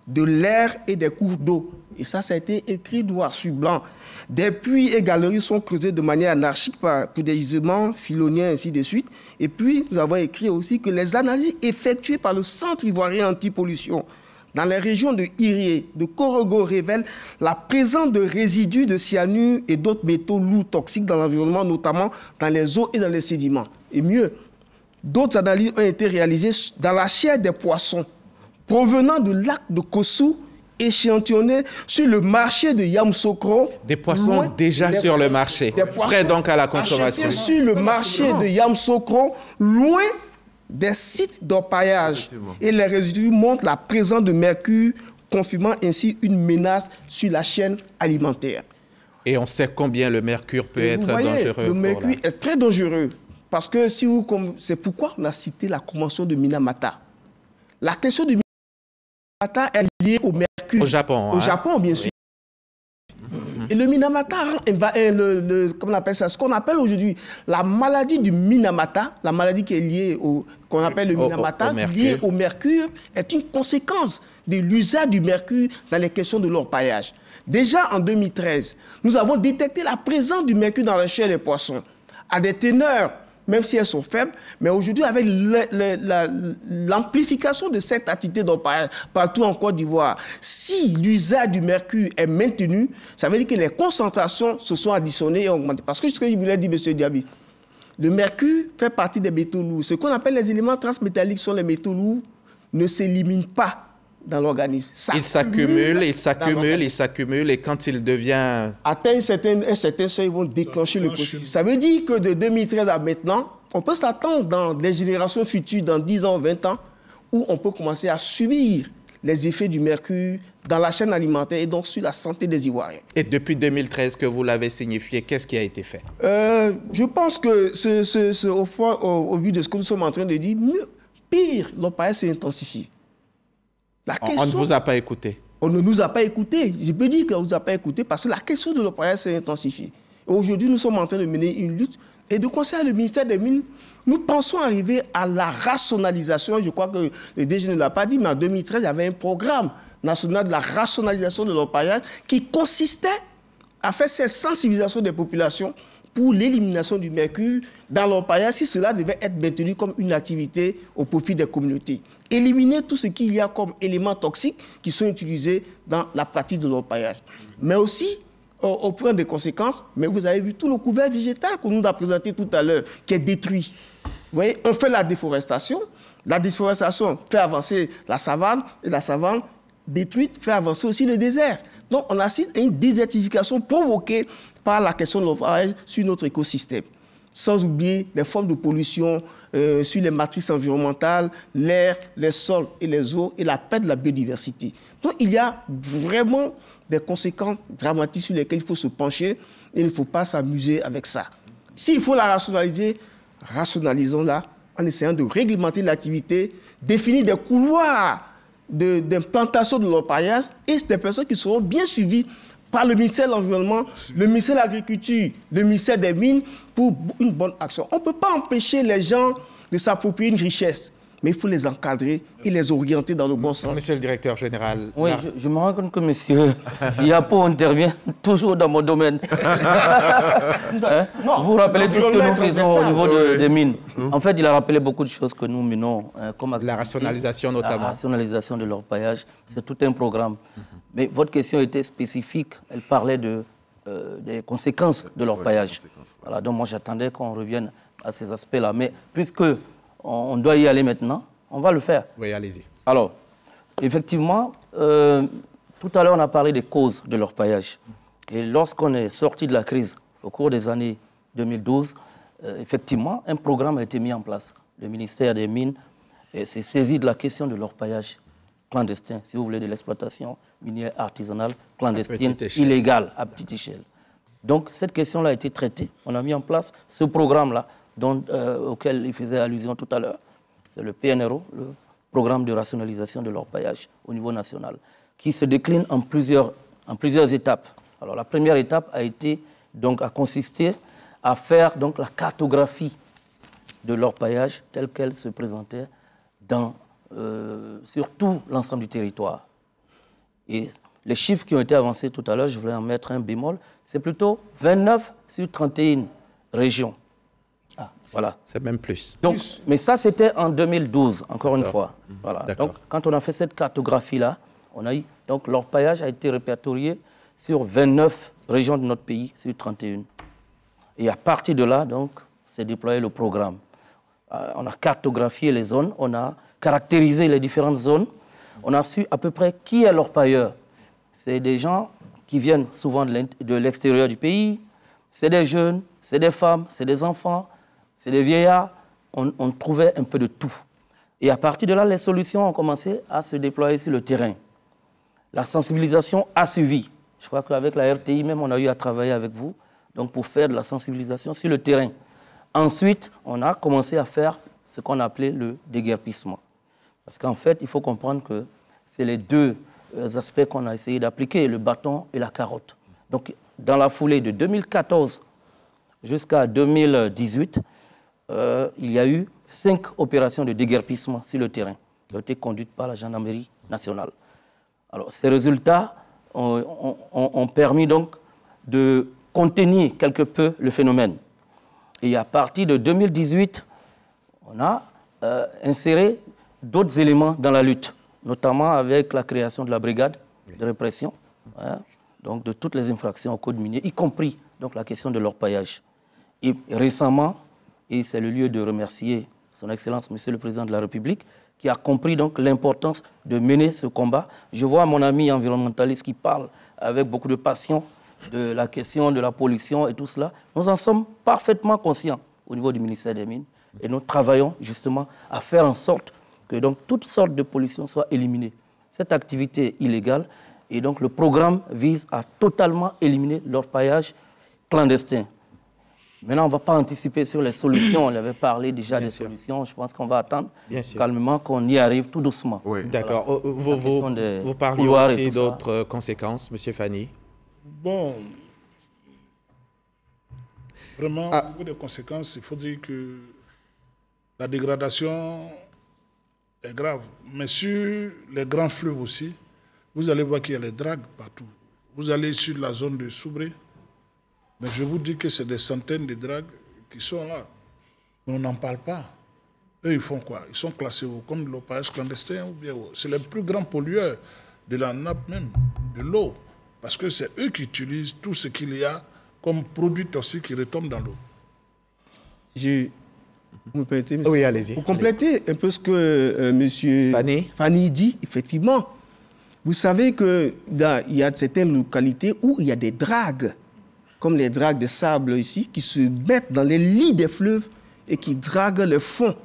de l'air et des cours d'eau. Et ça, ça a été écrit noir sur blanc. Des puits et galeries sont creusés de manière anarchique par, pour des gisements filoniens, ainsi de suite. Et puis, nous avons écrit aussi que les analyses effectuées par le Centre ivoirien anti-pollution dans les régions de Irie, de Korogo révèle la présence de résidus de cyanure et d'autres métaux lourds toxiques dans l'environnement, notamment dans les eaux et dans les sédiments. Et mieux, d'autres analyses ont été réalisées dans la chair des poissons provenant du lac de Kosu, échantillonnés sur le marché de Yam Yamsokro. Des poissons déjà sur le marché, prêts donc à la consommation. sur le marché de Yamsokro, loin des sites d'orpaillage. Et les résidus montrent la présence de mercure, confirmant ainsi une menace sur la chaîne alimentaire. Et on sait combien le mercure peut être dangereux. Le mercure est très dangereux. Parce que si vous. C'est pourquoi on a cité la convention de Minamata. La question du Minamata est liée au mercure. Au Japon. Au hein. Japon, bien sûr. Et le Minamata, euh, appelle ça, ce qu'on appelle aujourd'hui la maladie du Minamata, la maladie qui est liée au, qu'on appelle le Minamata, liée au mercure, est une conséquence de l'usage du mercure dans les questions de l'orpaillage. Déjà en 2013, nous avons détecté la présence du mercure dans la chair des poissons à des teneurs même si elles sont faibles. Mais aujourd'hui, avec l'amplification de cette attitude dans partout en Côte d'Ivoire, si l'usage du mercure est maintenu, ça veut dire que les concentrations se sont additionnées et augmentées. Parce que ce que je voulais dire, M. Diaby, le mercure fait partie des métaux lourds. Ce qu'on appelle les éléments transmétalliques sont les métaux lourds ne s'éliminent pas dans l'organisme. Il s'accumule, il s'accumule, il s'accumule, et quand il devient... Atteint un certain, seuil, ils vont déclencher le processus. Ça veut dire que de 2013 à maintenant, on peut s'attendre dans les générations futures, dans 10 ans, 20 ans, où on peut commencer à subir les effets du mercure dans la chaîne alimentaire et donc sur la santé des Ivoiriens. Et depuis 2013 que vous l'avez signifié, qu'est-ce qui a été fait euh, Je pense que, ce, au, au, vu de ce que nous sommes en train de dire, pire, l'opacité s'est intensifiée on, ne vous a pas écouté. On ne nous a pas écouté. Je peux dire qu'on ne nous a pas écouté parce que la question de l'emploi s'est intensifiée. Aujourd'hui, nous sommes en train de mener une lutte. Et de conseil le ministère des Mines, nous pensons arriver à la rationalisation. Je crois que le DG ne l'a pas dit, mais en 2013, il y avait un programme national de la rationalisation de l'opéra qui consistait à faire cette sensibilisation des populations pour l'élimination du mercure dans l'Ompaïa si cela devait être maintenu comme une activité au profit des communautés éliminer tout ce qu'il y a comme éléments toxiques qui sont utilisés dans la pratique de l'empaillage. Mais aussi, au point des conséquences, mais vous avez vu tout le couvert végétal qu'on nous a présenté tout à l'heure, qui est détruit. Vous voyez, on fait la déforestation. La déforestation fait avancer la savane, et la savane détruite fait avancer aussi le désert. Donc on assiste à une désertification provoquée par la question de l'empaillage sur notre écosystème sans oublier les formes de pollution euh, sur les matrices environnementales, l'air, les sols et les eaux, et la perte de la biodiversité. Donc il y a vraiment des conséquences dramatiques sur lesquelles il faut se pencher et il ne faut pas s'amuser avec ça. S'il faut la rationaliser, rationalisons-la en essayant de réglementer l'activité, définir des couloirs d'implantation de, de et et des personnes qui seront bien suivies par le ministère de l'Environnement, le ministère de l'Agriculture, le ministère des Mines, pour une bonne action. On ne peut pas empêcher les gens de s'approprier une richesse, mais il faut les encadrer et les orienter dans le bon sens. Monsieur le directeur général. Oui, je, me rends compte que monsieur Yapo intervient toujours dans mon domaine. Hein? vous vous rappelez tout ce que nous faisons au niveau des mines. Hum. En fait, il a rappelé beaucoup de choses que nous menons. Hein, comme la rationalisation notamment. La rationalisation de leur l'orpaillage, c'est tout un programme. Hum. Mais votre question était spécifique. Elle parlait de, euh, des conséquences de leur paillage. voilà, donc moi, j'attendais qu'on revienne à ces aspects-là. Mais puisque on, doit y aller maintenant, on va le faire. Oui, allez-y. Alors, effectivement, euh, tout à l'heure, on a parlé des causes de leur paillage. Et lorsqu'on est sorti de la crise au cours des années 2012, euh, effectivement, un programme a été mis en place. Le ministère des Mines s'est saisi de la question de leur paillage clandestin, si vous voulez, de l'exploitation minière artisanale clandestine, illégale, à petite échelle. Donc cette question-là a été traitée. On a mis en place ce programme-là euh, auquel il faisait allusion tout à l'heure. C'est le PNRO, le programme de rationalisation de l'orpaillage au niveau national, qui se décline en plusieurs, en plusieurs étapes. Alors la première étape a été donc a consisté à faire donc la cartographie de l'orpaillage tel qu'elle se présentait dans euh, sur tout l'ensemble du territoire. Et les chiffres qui ont été avancés tout à l'heure, je voulais en mettre un bémol, c'est plutôt 29 sur 31 régions. Ah, voilà. C'est même plus. Donc, Mais ça, c'était en 2012, encore une ah. fois. Mhm. Voilà. Donc, quand on a fait cette cartographie-là, on a eu, donc l'orpaillage a été répertorié sur 29 régions de notre pays, sur 31. Et à partir de là, donc, s'est déployé le programme. Euh, on a cartographié les zones, on a caractériser les différentes zones, on a su à peu près qui est leur pailleur. C'est des gens qui viennent souvent de l'extérieur du pays, c'est des jeunes, c'est des femmes, c'est des enfants, c'est des vieillards. On, trouvait un peu de tout. Et à partir de là, les solutions ont commencé à se déployer sur le terrain. La sensibilisation a suivi. Je crois qu'avec la RTI même, on a eu à travailler avec vous donc pour faire de la sensibilisation sur le terrain. Ensuite, on a commencé à faire ce qu'on appelait le déguerpissement. Parce qu'en fait, il faut comprendre que c'est les deux euh, aspects qu'on a essayé d'appliquer, le bâton et la carotte. Donc, dans la foulée de 2014 jusqu'à 2018, euh, il y a eu cinq opérations de déguerpissement sur le terrain qui ont été conduites par la gendarmerie nationale. Alors, ces résultats ont, permis donc de contenir quelque peu le phénomène. Et à partir de 2018, on a euh, inséré d'autres éléments dans la lutte, notamment avec la création de la brigade de répression, hein, donc de toutes les infractions au code minier, y compris donc la question de l'orpaillage. Et récemment, et c'est le lieu de remercier son Excellence Monsieur le Président de la République, qui a compris donc l'importance de mener ce combat. Je vois mon ami environnementaliste qui parle avec beaucoup de passion de la question de la pollution et tout cela. Nous en sommes parfaitement conscients au niveau du ministère des Mines et nous travaillons justement à faire en sorte que donc toutes sortes de pollutions soient éliminées. Cette activité illégale et donc le programme vise à totalement éliminer l'orpaillage clandestin. Maintenant, on ne va pas anticiper sur les solutions. On avait parlé déjà des solutions. Je pense qu'on va attendre calmement qu'on y arrive tout doucement. D'accord. Euh, euh, vous, vous, parlez aussi d'autres euh, conséquences, M. Fanny Bon, vraiment, ah. au des conséquences, il faut dire que la dégradation grave. Mais sur les grands fleuves aussi, vous allez voir qu'il y a les dragues partout. Vous allez sur la zone de Soubré, mais je vous dis que c'est des centaines de dragues qui sont là. Mais on n'en parle pas. Eux, ils font quoi Ils sont classés comme l'opage clandestin ou bien C'est le plus grands pollueur de la nappe même, de l'eau. Parce que c'est eux qui utilisent tout ce qu'il y a comme produit aussi qui retombe dans l'eau. Vous Pour compléter un peu ce que euh, M. Fanny. dit, effectivement, vous savez qu'il y a certaines localités où il y a des dragues, comme les dragues de sable ici, qui se mettent dans les lits des fleuves et qui draguent le fond.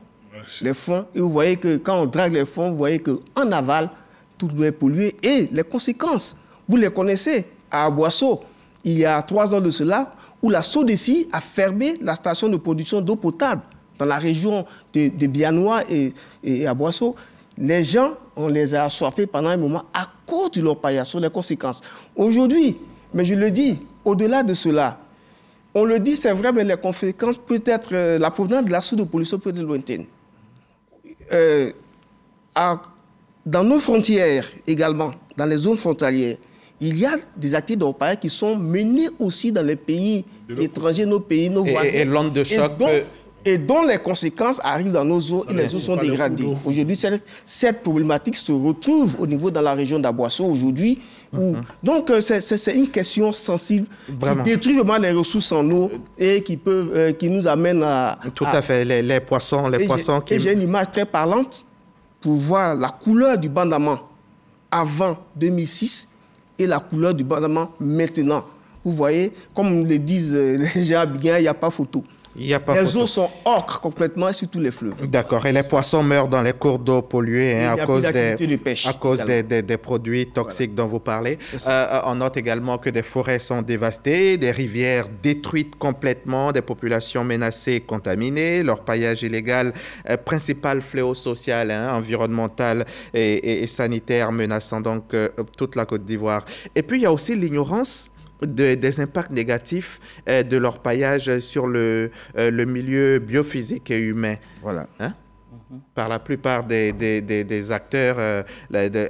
Les fonds, et vous voyez que quand on drague les fonds, vous voyez qu'en aval, tout doit être pollué. Et les conséquences, vous les connaissez. À Boisseau, il y a trois ans de cela, où la SODECI a fermé la station de production d'eau potable dans la région de, de Bianois et, à Boisseau, les gens, on les a assoiffés pendant un moment à cause de leur paillasson, les conséquences. Aujourd'hui, mais je le dis, au-delà de cela, on le dit, c'est vrai, mais les conséquences, peut-être, euh, la provenance de la de police peut être lointaine. Euh, dans nos frontières également, dans les zones frontalières, il y a des actes d'Opaïa qui sont menés aussi dans les pays étrangers, nos pays, nos voisins. Et, l'onde de choc et dont les conséquences arrivent dans nos eaux et les eaux sont dégradées. Aujourd'hui, cette, problématique se retrouve au niveau dans la région d'Aboisseau aujourd'hui. Mm-hmm. Donc, euh, c'est une question sensible qui détruit vraiment les ressources en eau et qui, peuvent, euh, qui nous amène à... Tout à, fait, les, poissons, les poissons qui... Et j'ai une image très parlante pour voir la couleur du bandaman avant 2006 et la couleur du bandaman maintenant. Vous voyez, comme le disent euh, les gens bien, il n'y a pas photo les eaux sont ocres complètement sur tous les fleuves. D'accord. Et les poissons meurent dans les cours d'eau pollués hein, à, cause des, à, cause des, des, produits toxiques dont vous parlez. Euh, on note également que des forêts sont dévastées, des rivières détruites complètement, des populations menacées et contaminées, paillage illégal, euh, principal fléau social, hein, environnemental et, sanitaire menaçant donc euh, toute la Côte d'Ivoire. Et puis il y a aussi l'ignorance des impacts négatifs euh, de leur paillage sur le, euh, le, milieu biophysique et humain. Voilà. Hein? Par la plupart des, des, des, acteurs euh,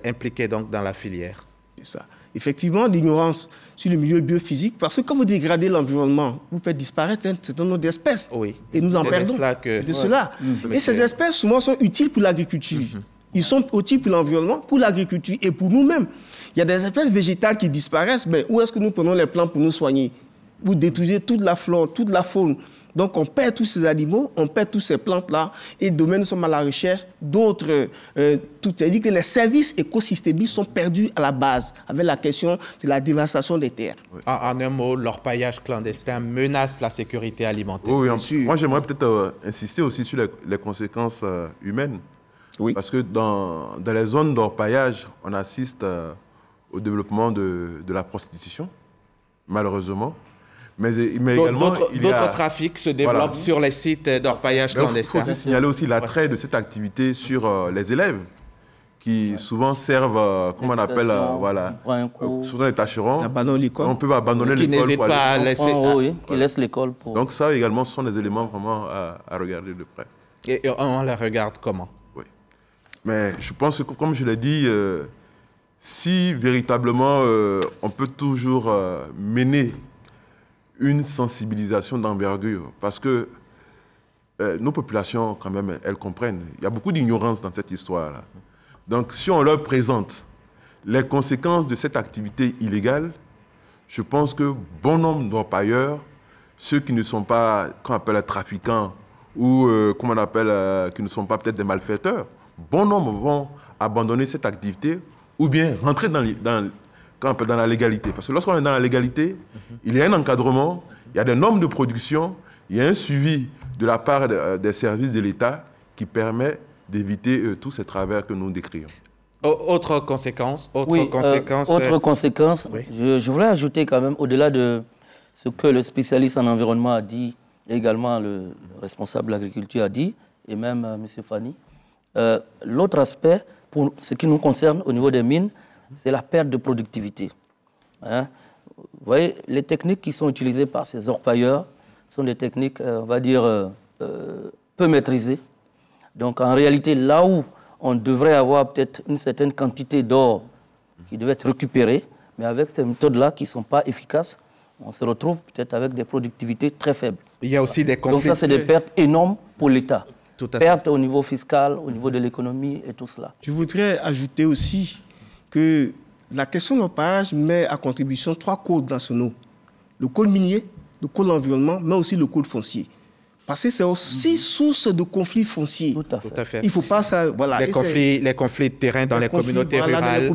impliqués donc dans la filière. ça. Effectivement, l'ignorance sur le milieu biophysique, parce que quand vous dégradez l'environnement, vous faites disparaître un certain nombre d'espèces. Oui. Et nous en perdons. C'est de cela. Mm. Et ces espèces, souvent, sont utiles pour l'agriculture. Mm-hmm. Ils sont utiles pour l'environnement, pour l'agriculture et pour nous-mêmes. Il y a des espèces végétales qui disparaissent, mais où est-ce que nous prenons les plantes pour nous soigner Vous détruisez toute la flore, toute la faune. Donc on perd tous ces animaux, on perd toutes ces plantes-là, et demain nous sommes à la recherche d'autres. Euh, tout C'est-à-dire que les services écosystémiques sont perdus à la base, avec la question de la dévastation des terres. En, un mot, l'orpaillage clandestin menace la sécurité alimentaire. Oui, moi j'aimerais peut-être euh, insister aussi sur les, conséquences euh, humaines. Oui. Parce que dans, dans les zones d'orpaillage, on assiste au développement de, la prostitution, malheureusement. Mais, mais D'autres a... trafics se développent sur les sites euh, d'orpaillage clandestin. Il faut aussi signaler aussi l'attrait de cette activité sur euh, les élèves qui souvent servent, euh, comment on appelle, voilà, souvent les tâcherons. On peut abandonner l'école. Qui n'hésitent pas à laisser. oui, qui laissent l'école pour... Donc ça également, ce sont des éléments vraiment à, à regarder de près. Et on les regarde comment Oui. Mais je pense que, comme je l'ai dit, si véritablement euh, on peut toujours euh, mener une sensibilisation d'envergure, parce que euh, nos populations, quand même, elles comprennent. Il y a beaucoup d'ignorance dans cette histoire-là. Donc, si on leur présente les conséquences de cette activité illégale, je pense que bon nombre d'orpailleurs, ceux qui ne sont pas, qu'on appelle trafiquants, ou comment on appelle, qui ne sont pas peut-être des malfaiteurs, bon nombre vont abandonner cette activité ou bien rentrer dans, dans, dans la légalité. Parce que lorsqu'on est dans la légalité, il y a un encadrement, il y a des normes de production, il y a un suivi de la part euh, des services de l'État qui permet d'éviter euh, tous ces travers que nous décrions. Autre conséquence, autre conséquence. Euh, autre conséquence, je, je, voulais ajouter quand même, au-delà de ce que le spécialiste en environnement a dit, également le responsable de l'agriculture a dit, et même M. Fanny, l'autre aspect, pour ce qui nous concerne au niveau des mines, c'est la perte de productivité. Hein? vous voyez, les techniques qui sont utilisées par ces orpailleurs sont des techniques, euh, on va dire, euh, euh, peu maîtrisées. Donc en réalité, là où on devrait avoir peut-être une certaine quantité d'or qui devait être récupérée, mais avec ces méthodes-là qui ne sont pas efficaces, on se retrouve peut-être avec des productivités très faibles. Il y a aussi des conflits. Donc ça, c'est des pertes énormes pour l'État. Perte au niveau fiscal, au niveau de l'économie et tout cela. Je voudrais ajouter aussi que la question de l'opage met à contribution trois codes nationaux. Le code minier, le code environnement, mais aussi le code foncier. Parce que c'est aussi mhm. source de conflits fonciers. Tout à fait. Il faut pas ça. Voilà. Les, conflits, les conflits de terrain dans les, communautés rurales.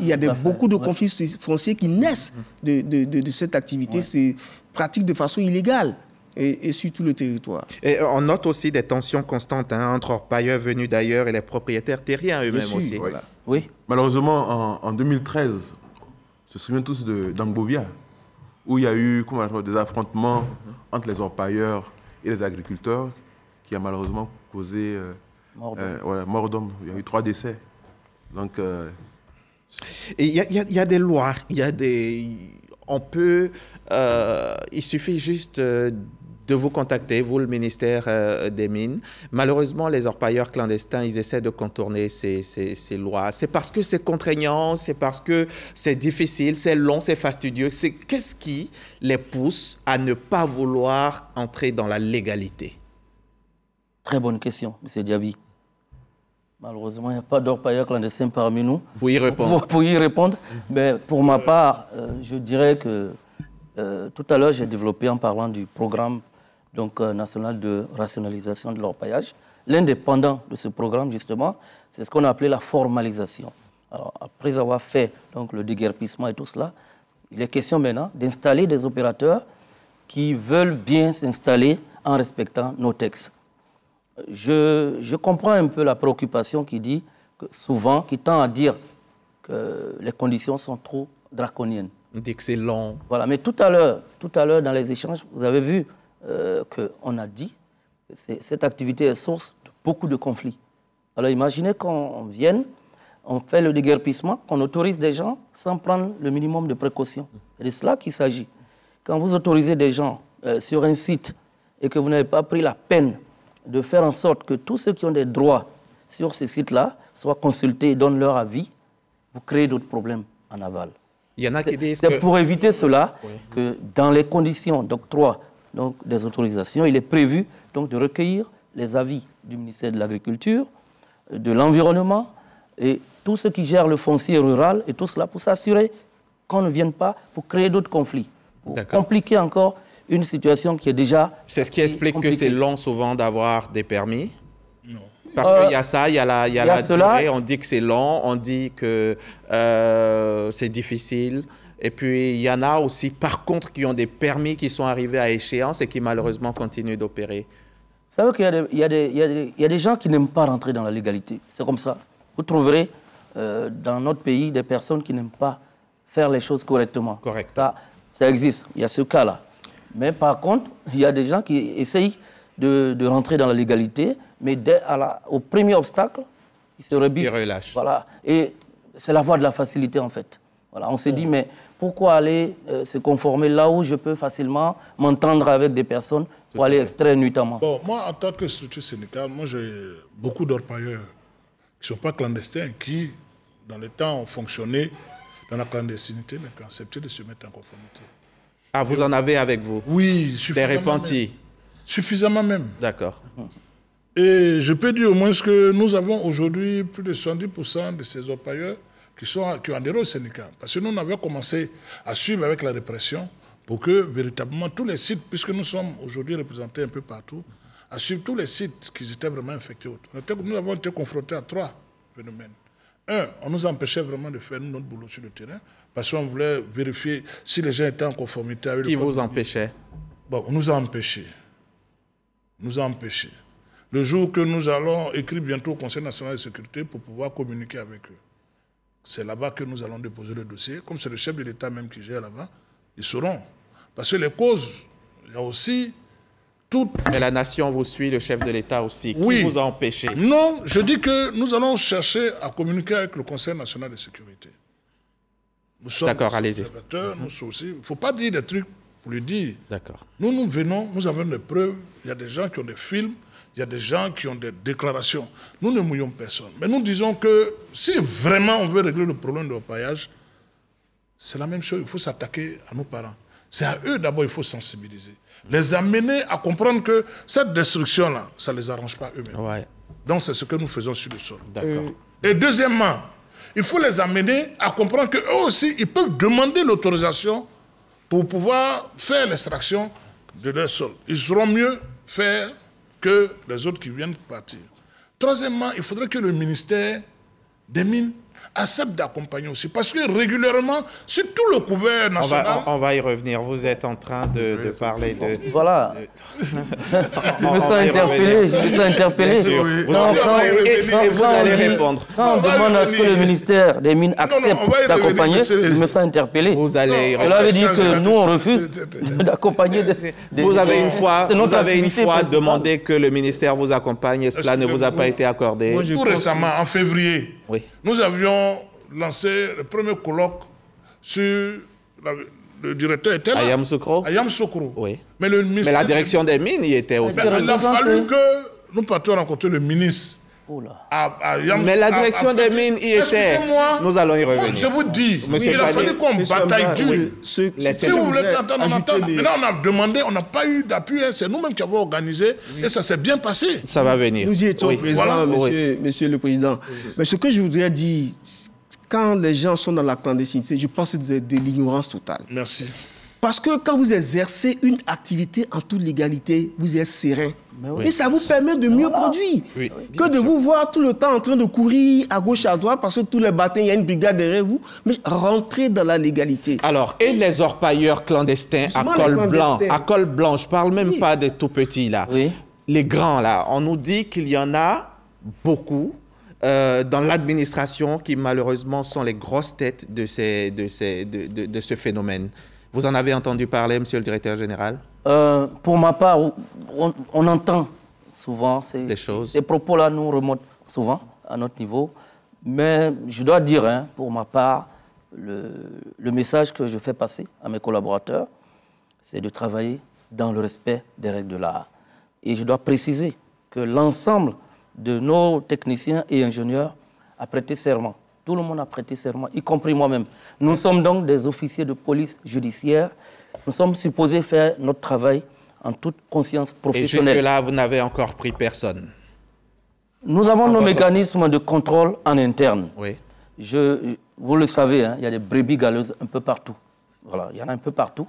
il y a beaucoup de conflits fonciers qui naissent mhm. de, cette activité. C'est pratique de façon illégale et, sur tout le territoire. Et on note aussi des tensions constantes hein, entre orpailleurs venus d'ailleurs et les propriétaires terriens eux-mêmes aussi. Oui. Malheureusement, en, en 2013, se souvient tous d'Angbovia, où il y a eu comment, des affrontements entre les orpailleurs et les agriculteurs, qui a malheureusement causé euh, euh, mort d'homme. il y a eu trois décès. Donc, euh, il y, y, a des lois, il y a des, on peut, il suffit juste de vous contacter, vous, le ministère euh, des Mines. Malheureusement, les orpailleurs clandestins, ils essaient de contourner ces, lois. C'est parce que c'est contraignant, c'est parce que c'est difficile, c'est long, c'est fastidieux. C'est qu'est-ce qui les pousse à ne pas vouloir entrer dans la légalité Très bonne question, M. Diaby. Malheureusement, il n'y a pas d'orpailleurs clandestins parmi nous. Vous pouvez répondre. Pour, y répondre. Mais pour ma part, euh, je dirais que euh, tout à l'heure, j'ai développé en parlant du programme donc, euh, national de rationalisation de l'orpaillage. L'indépendant de ce programme, justement, c'est ce qu'on a appelé la formalisation. Alors, après avoir fait donc, le déguerpissement et tout cela, il est question maintenant d'installer des opérateurs qui veulent bien s'installer en respectant nos textes. Je, comprends un peu la préoccupation qui dit que souvent, qui tend à dire que les conditions sont trop draconiennes. D'excellent. Voilà, mais tout à l'heure, tout à l'heure dans les échanges, vous avez vu euh, qu'on a dit, cette activité est source de beaucoup de conflits. Alors imaginez qu'on vienne, on fait le déguerpissement, qu'on autorise des gens sans prendre le minimum de précautions. C'est de cela qu'il s'agit. Quand vous autorisez des gens euh, sur un site et que vous n'avez pas pris la peine de faire en sorte que tous ceux qui ont des droits sur ces sites-là soient consultés et donnent leur avis, vous créez d'autres problèmes en aval. C'est pour éviter cela que dans les conditions d'octroi donc, des autorisations. Il est prévu donc, de recueillir les avis du ministère de l'Agriculture, de l'Environnement et tout ce qui gère le foncier rural et tout cela pour s'assurer qu'on ne vienne pas pour créer d'autres conflits, pour compliquer encore une situation qui est déjà. C'est ce qui explique que c'est long souvent d'avoir des permis Non. Parce qu'il y a euh, ça, il y a la, y a la durée, on dit que c'est long, on dit que euh, c'est difficile. Et puis, il y en a aussi, par contre, qui ont des permis qui sont arrivés à échéance et qui, malheureusement, continuent d'opérer. Vous savez qu'il y, y, y, a des gens qui n'aiment pas rentrer dans la légalité. C'est comme ça. Vous trouverez euh, dans notre pays des personnes qui n'aiment pas faire les choses correctement. Correct. Ça, ça existe. Il y a ce cas-là. Mais par contre, il y a des gens qui essayent de, de rentrer dans la légalité, mais dès au premier obstacle, ils se rebutent. Ils relâchent. Voilà. Et c'est la voie de la facilité, en fait. Voilà. On s'est dit, mais pourquoi aller euh, se conformer là où je peux facilement m'entendre avec des personnes pour aller extraire nuitamment. Bon, moi, en tant que structure syndicale, moi, j'ai beaucoup d'orpailleurs qui ne sont pas clandestins, qui, dans le temps, ont fonctionné dans la clandestinité, mais qui ont accepté de se mettre en conformité. Ah, vous en avez avec vous Oui, suffisamment. Des répentis. Suffisamment même. D'accord. Et je peux dire au moins que nous avons aujourd'hui plus de 70% de ces orpailleurs qui, sont, qui ont adhéré au syndicat. Parce que nous, on avait commencé à suivre avec la répression pour que véritablement tous les sites, puisque nous sommes aujourd'hui représentés un peu partout, à suivre tous les sites qui étaient vraiment infectés. Nous avons été confrontés à trois phénomènes. Un, on nous empêchait vraiment de faire notre boulot sur le terrain parce qu'on voulait vérifier si les gens étaient en conformité avec Qui vous empêchait Bon, on nous a empêchés. Nous a empêchés. Le jour que nous allons écrire bientôt au Conseil national de sécurité pour pouvoir communiquer avec eux. C'est là-bas que nous allons déposer le dossier. Comme c'est le chef de l'État même qui gère là-bas, ils sauront. Parce que les causes, il y a aussi tout... Mais la nation vous suit, le chef de l'État aussi. Qui vous a empêché Non, je dis que nous allons chercher à communiquer avec le Conseil national de sécurité. Nous sommes D'accord, allez mhm. Nous sommes aussi... Il ne faut pas dire des trucs pour lui dire. D'accord. Nous, nous venons, nous avons des preuves. Il y a des gens qui ont des films. Il y a des gens qui ont des déclarations. Nous ne mouillons personne. Mais nous disons que si vraiment on veut régler le problème de l'opaillage, c'est la même chose. Il faut s'attaquer à nos parents. C'est à eux d'abord il faut sensibiliser. Les amener à comprendre que cette destruction-là, ça ne les arrange pas eux-mêmes. Donc c'est ce que nous faisons sur le sol. Et deuxièmement, il faut les amener à comprendre qu'eux aussi, ils peuvent demander l'autorisation pour pouvoir faire l'extraction de leur sol. Ils seront mieux faire que les autres qui viennent partir. Troisièmement, il faudrait que le ministère des Mines accepte d'accompagner aussi. Parce que régulièrement, c'est tout le couvert national... On va, y revenir. Vous êtes en train de, parler de... Voilà. je me sens interpellé. Je me sens interpellé. Vous, allez répondre. Quand on, demande à ce que le ministère des Mines accepte d'accompagner, je me sens interpellé. Vous allez y que nous, on refuse d'accompagner Vous avez une fois, vous avez une fois demandé que le ministère vous accompagne cela ne vous a pas été accordé. Tout récemment, en février, nous avions lancé le premier colloque sur le directeur était là. Ayam Soukro. Ayam Mais, le Mais la direction des mines y était ben, aussi. il a fallu que nous partions rencontrer le ministre Oh Mais la direction des mines y était. Nous allons y revenir. Je vous dis, Monsieur il a fallu qu'on bataille dure. Si vous voulez entendre, on on a demandé, on n'a pas eu d'appui. Hein. C'est nous-mêmes qui avons organisé et ça s'est bien passé. Ça va venir. Nous y étions voilà. monsieur, monsieur, le Président. Mais ce que je voudrais dire, quand les gens sont dans la clandestinité, je pense que c'est de l'ignorance totale. Merci. Parce que quand vous exercez une activité en toute légalité, vous êtes serein. Et ça vous permet de mieux produire que de vous voir tout le temps en train de courir à gauche, à droite, parce que tous les matins, il y a une brigade derrière vous. Mais rentrez dans la légalité. Alors, et les orpailleurs clandestins à col blanc, à col blanc, je parle même pas des tout petits, là. Les grands, là, on nous dit qu'il y en a beaucoup euh, dans l'administration qui, malheureusement, sont les grosses têtes de, ces, de, ces, de, de ce phénomène. Vous en avez entendu parler, monsieur le directeur général euh, Pour ma part, on, entend souvent ces, choses. ces propos-là nous remontent souvent à notre niveau. Mais je dois dire, hein, pour ma part, le, le, message que je fais passer à mes collaborateurs, c'est de travailler dans le respect des règles de l'art. Et je dois préciser que l'ensemble de nos techniciens et ingénieurs a prêté serment tout le monde a prêté serment, y compris moi-même. Nous sommes donc des officiers de police judiciaire. Nous sommes supposés faire notre travail en toute conscience professionnelle. Et jusque-là, vous n'avez encore pris personne Nous avons nos mécanismes de contrôle en interne. Oui. Je, vous le savez, hein, il y a des brebis galeuses un peu partout. Voilà, il y en a un peu partout.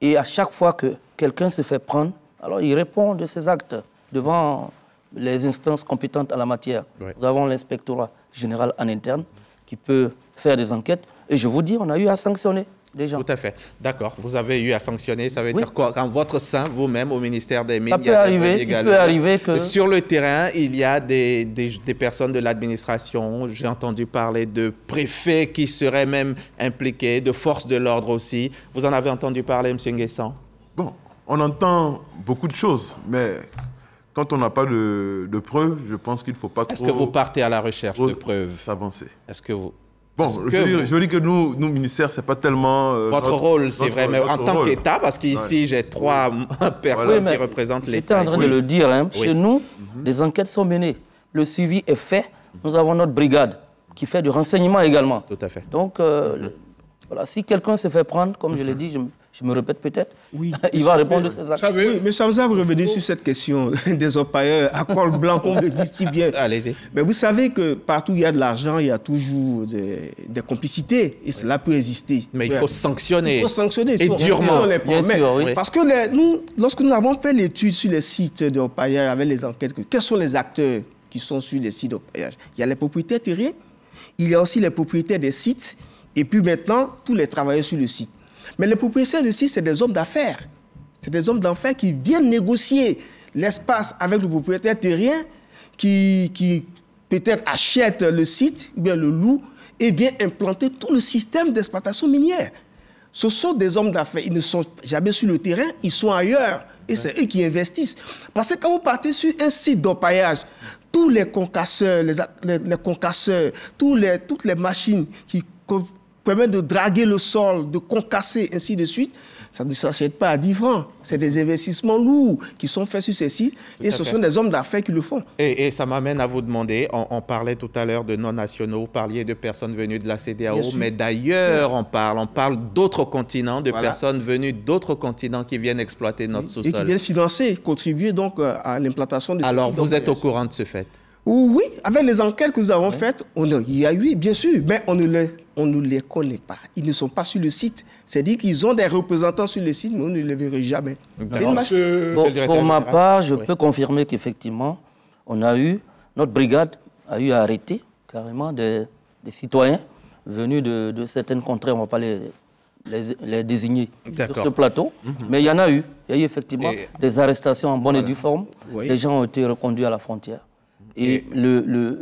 Et à chaque fois que quelqu'un se fait prendre, alors il répond de ses actes devant les instances compétentes à la matière. Nous avons l'inspectorat général en interne qui peut faire des enquêtes. Et je vous dis, on a eu à sanctionner. des Gens. Tout à fait. D'accord. Vous avez eu à sanctionner. Ça veut dire quoi quand votre sein, vous-même, au ministère des Médias, ça peut arriver, il peut arriver que... Sur le terrain, il y a des, personnes de l'administration. J'ai entendu parler de préfets qui seraient même impliqués, de forces de l'ordre aussi. Vous en avez entendu parler, M. Nguessan Bon, on entend beaucoup de choses, mais quand on n'a pas de, de, preuves, je pense qu'il ne faut pas Est-ce que vous partez à la recherche de preuves S'avancer. Est-ce que vous... Bon, je, veux dire que nous, nous ministères, c'est pas tellement. Euh, votre, rôle, c'est vrai, mais en tant qu'État, parce qu'ici, j'ai trois personnes qui représentent l'État. J'étais en train de le dire, hein. chez nous, mhm. des enquêtes sont menées, le suivi est fait. Nous avons notre brigade qui fait du renseignement également. Tout à fait. Donc, euh, voilà, si quelqu'un se fait prendre, comme je l'ai mhm. dit, je, je me répète peut-être. Oui. Il va répondre à ces actes. mais ça vous a oh. sur cette question des empailleurs à col blanc, on le dit si bien. Ah, allez-y. Mais vous savez que partout où il y a de l'argent, il y a toujours des, complicités. Et cela peut exister. Mais il faut sanctionner. Il faut sanctionner. Et durement. Les Parce que nous, lorsque nous avons fait l'étude sur les sites d'empailleurs avec les enquêtes, quels sont les acteurs qui sont sur les sites d'empaillage Il y a les propriétaires terriens, il y a aussi les propriétaires des sites, et puis maintenant, tous les travailleurs sur le site. Mais les propriétaires de ici, c'est des hommes d'affaires. C'est des hommes d'affaires qui viennent négocier l'espace avec le propriétaire terrien qui, qui peut-être achète le site ou bien le loue et vient implanter tout le système d'exploitation minière. Ce sont des hommes d'affaires. Ils ne sont jamais sur le terrain, ils sont ailleurs. Et c'est eux qui investissent. Parce que quand vous partez sur un site d'empaillage, tous les concasseurs, concasseurs, tous les, toutes les machines qui permet de draguer le sol, de concasser, ainsi de suite, ça ne s'achète pas à 10 francs. C'est des investissements lourds qui sont faits sur ces sites et ce sont des hommes d'affaires qui le font. Et, ça m'amène à vous demander, on, parlait tout à l'heure de non-nationaux, vous parliez de personnes venues de la CDAO, mais d'ailleurs on parle, on parle d'autres continents, de personnes venues d'autres continents qui viennent exploiter notre sous-sol. Et qui viennent financer, contribuer donc euh, à l'implantation des Alors vous êtes au courant de ce fait oui, avec les enquêtes que nous avons faites, on il y a eu, bien sûr, mais on ne les on ne les connaît pas. Ils ne sont pas sur le site. C'est-à-dire qu'ils ont des représentants sur le site, mais on ne les verrait jamais. pour ma part, je peux confirmer qu'effectivement, on a eu, notre brigade a eu à arrêter carrément des, citoyens venus de, certaines contrées, on ne va pas les, désigner sur ce plateau. Mhm. Mais il y en a eu. Il y a eu effectivement des arrestations en bonne et due forme. Les gens ont été reconduits à la frontière. Et, le,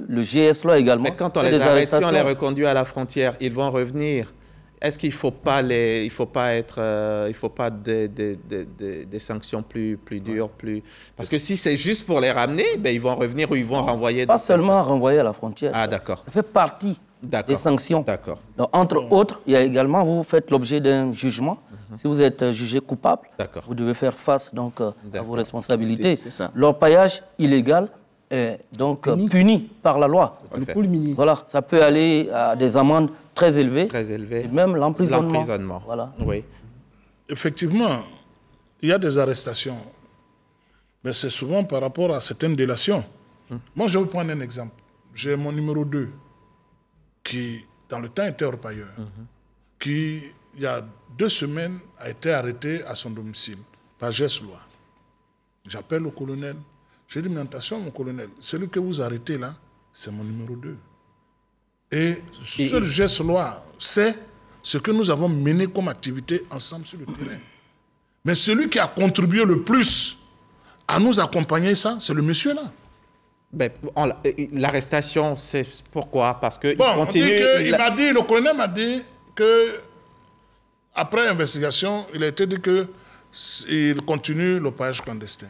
le, gs loi également. Mais quand on les arrête, si on les reconduit à la frontière, ils vont revenir. Est-ce qu'il ne faut pas les, il faut pas être, euh, il faut pas des, des, des, des sanctions plus, plus dures, plus parce que si c'est juste pour les ramener, ben ils vont revenir ou ils vont renvoyer. Pas seulement renvoyer à la frontière. Ah d'accord. Ça fait partie des sanctions. D'accord. Donc, entre autres, il y a également vous faites l'objet d'un jugement. Mhm. Si vous êtes euh, jugé coupable, vous devez faire face donc euh, à vos responsabilités. Leur paillage illégal donc puni, par la loi. Voilà, ça peut aller à des amendes très élevées. Très élevées. même l'emprisonnement. L'emprisonnement. Voilà. Effectivement, il y a des arrestations. Mais c'est souvent par rapport à certaines délations. Hum. Moi, je vais prendre un exemple. J'ai mon numéro 2 qui, dans le temps, était orpailleur, hum, hum. qui, il y a deux semaines, a été arrêté à son domicile par loi. J'appelle le colonel, j'ai dit, mais attention, mon colonel, celui que vous arrêtez là, c'est mon numéro 2. Et ce geste loi, c'est ce que nous avons mené comme activité ensemble sur le terrain. Mais celui qui a contribué le plus à nous accompagner, ça, c'est le monsieur là. Ben, euh, l'arrestation, c'est pourquoi Parce que il continue. dit, le colonel m'a dit que après investigation, il a été dit qu'il continue le page clandestin.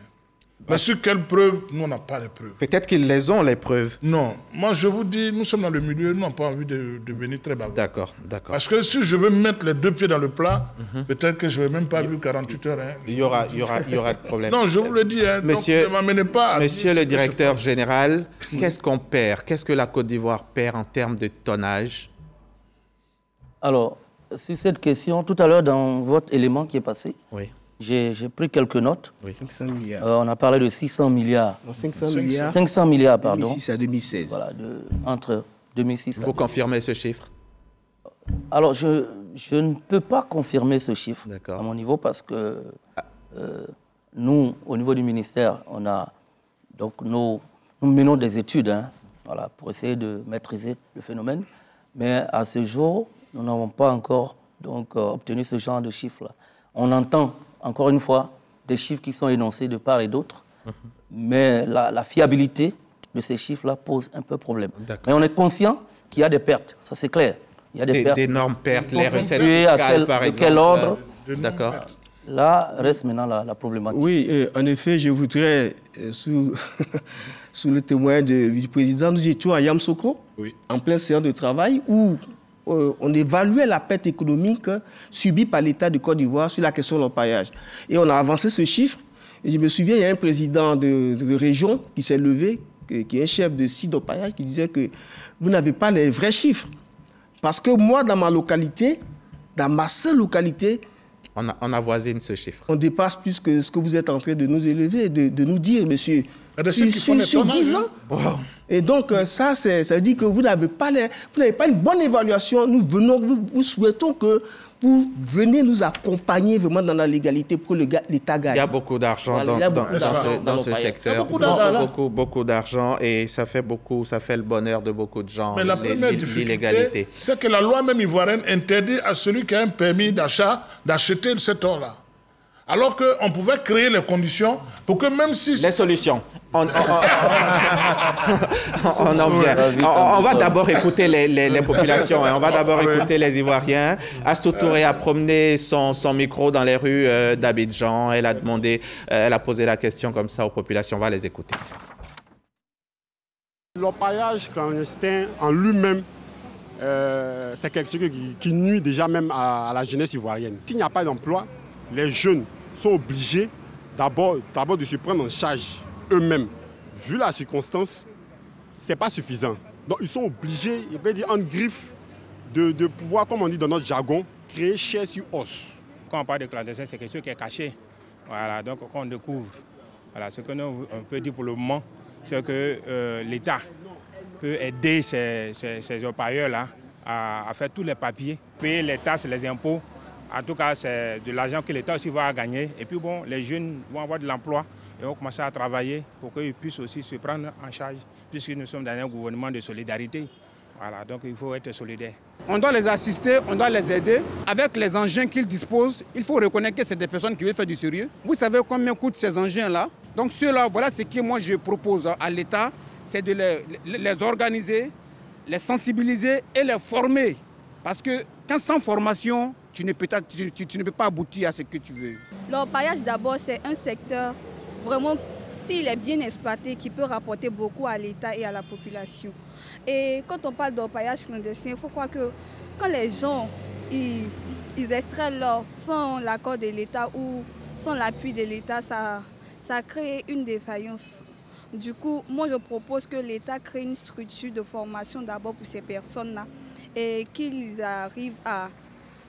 Mais sur quelle preuve Nous, on n'a pas les preuves. Peut-être qu'ils les ont, les preuves. Non. Moi, je vous dis, nous sommes dans le milieu, nous n'avons pas envie de, venir très bas. D'accord, d'accord. Parce que si je veux mettre les deux pieds dans le plat, peut-être que je ne vais même pas vivre 48 heures. Hein. Il, y aura, y aura, y aura problème. Non, je vous le dis, hein, monsieur, ne m'amenez pas Monsieur le directeur général, qu'est-ce qu'on perd Qu'est-ce que la Côte d'Ivoire perd en termes de tonnage Alors, sur cette question, tout à l'heure, dans votre élément qui est passé, oui j'ai pris quelques notes. Euh, on a parlé de 600 milliards. 500, milliards. 500 milliards, pardon. 2006 à 2016. Voilà, entre 2006 Vous à confirmez ce chiffre Alors, je, ne peux pas confirmer ce chiffre à mon niveau parce que euh, nous, au niveau du ministère, on a, donc nous menons des études hein, voilà, pour essayer de maîtriser le phénomène. Mais à ce jour, nous n'avons pas encore donc, euh, obtenu ce genre de chiffre On entend encore une fois, des chiffres qui sont énoncés de part et d'autre, mais la, fiabilité de ces chiffres-là pose un peu problème. Mais on est conscient qu'il y a des pertes, ça c'est clair. Il y a des, énormes pertes. les recettes fiscales, par exemple. De quel ordre euh, D'accord. Là reste maintenant la, problématique. Oui, euh, en effet, je voudrais, euh, sous, le témoin du président, nous étions à Yamsoko, en plein séance de travail, où euh, on évaluait la perte économique subie par l'État de Côte d'Ivoire sur la question de l'empaillage. Et on a avancé ce chiffre. Et je me souviens, il y a un président de, région qui s'est levé, qui est un chef de site d'empaillage, qui disait que vous n'avez pas les vrais chiffres. Parce que moi, dans ma localité, dans ma seule localité, on, a, avoisine ce chiffre. On dépasse plus que ce que vous êtes en train de nous élever, de nous dire, monsieur. Sur, 10 ans. Et donc, euh, ça, ça veut dire que vous n'avez pas, vous pas une bonne évaluation. Nous venons, vous, souhaitons que vous venez nous accompagner vraiment dans la légalité pour que l'État gagne. Il y a beaucoup d'argent dans, ce, secteur. Il y a beaucoup, beaucoup d'argent et ça fait beaucoup, ça fait le bonheur de beaucoup de gens. Mais la première difficulté, c'est que la loi même ivoirienne interdit à celui qui a un permis d'achat d'acheter cet or-là. Alors qu'on pouvait créer les conditions pour que même si... Les solutions on, en vient. On, va d'abord écouter les, populations. On va d'abord écouter les Ivoiriens. Astoutouré a promené son, micro dans les rues d'Abidjan. Elle a demandé, elle a posé la question comme ça aux populations. On va les écouter. Le paillage clandestin en lui-même, c'est quelque chose qui, nuit déjà même à, à la jeunesse ivoirienne. S'il n'y a pas d'emploi, les jeunes sont obligés d'abord de se prendre en charge eux-mêmes, vu la circonstance, ce n'est pas suffisant. Donc ils sont obligés, je vais dire en griffe, de, pouvoir, comme on dit dans notre jargon, créer chair sur os. Quand on parle de clandestin, c'est quelque chose qui est caché. Voilà, donc on découvre. Voilà, ce que nous, peut dire pour le moment, c'est que euh, l'État peut aider ces, ces, là à, faire tous les papiers, payer les taxes, les impôts. En tout cas, c'est de l'argent que l'État aussi va gagner. Et puis bon, les jeunes vont avoir de l'emploi et on commencé à travailler pour qu'ils puissent aussi se prendre en charge, puisque nous sommes dans un gouvernement de solidarité. Voilà, donc il faut être solidaire. On doit les assister, on doit les aider. Avec les engins qu'ils disposent, il faut reconnaître que c'est des personnes qui veulent faire du sérieux. Vous savez combien coûtent ces engins-là Donc ceux-là, voilà ce que moi je propose à l'État, c'est de les, organiser, les sensibiliser et les former. Parce que quand sans formation, tu ne peux, tu, ne peux pas aboutir à ce que tu veux. Le paillage d'abord, c'est un secteur vraiment, s'il est bien exploité, qui peut rapporter beaucoup à l'État et à la population. Et quand on parle d'empaillage clandestin, il faut croire que quand les gens ils, extraient l'or sans l'accord de l'État ou sans l'appui de l'État, ça, ça crée une défaillance. Du coup, moi je propose que l'État crée une structure de formation d'abord pour ces personnes-là et qu'ils arrivent à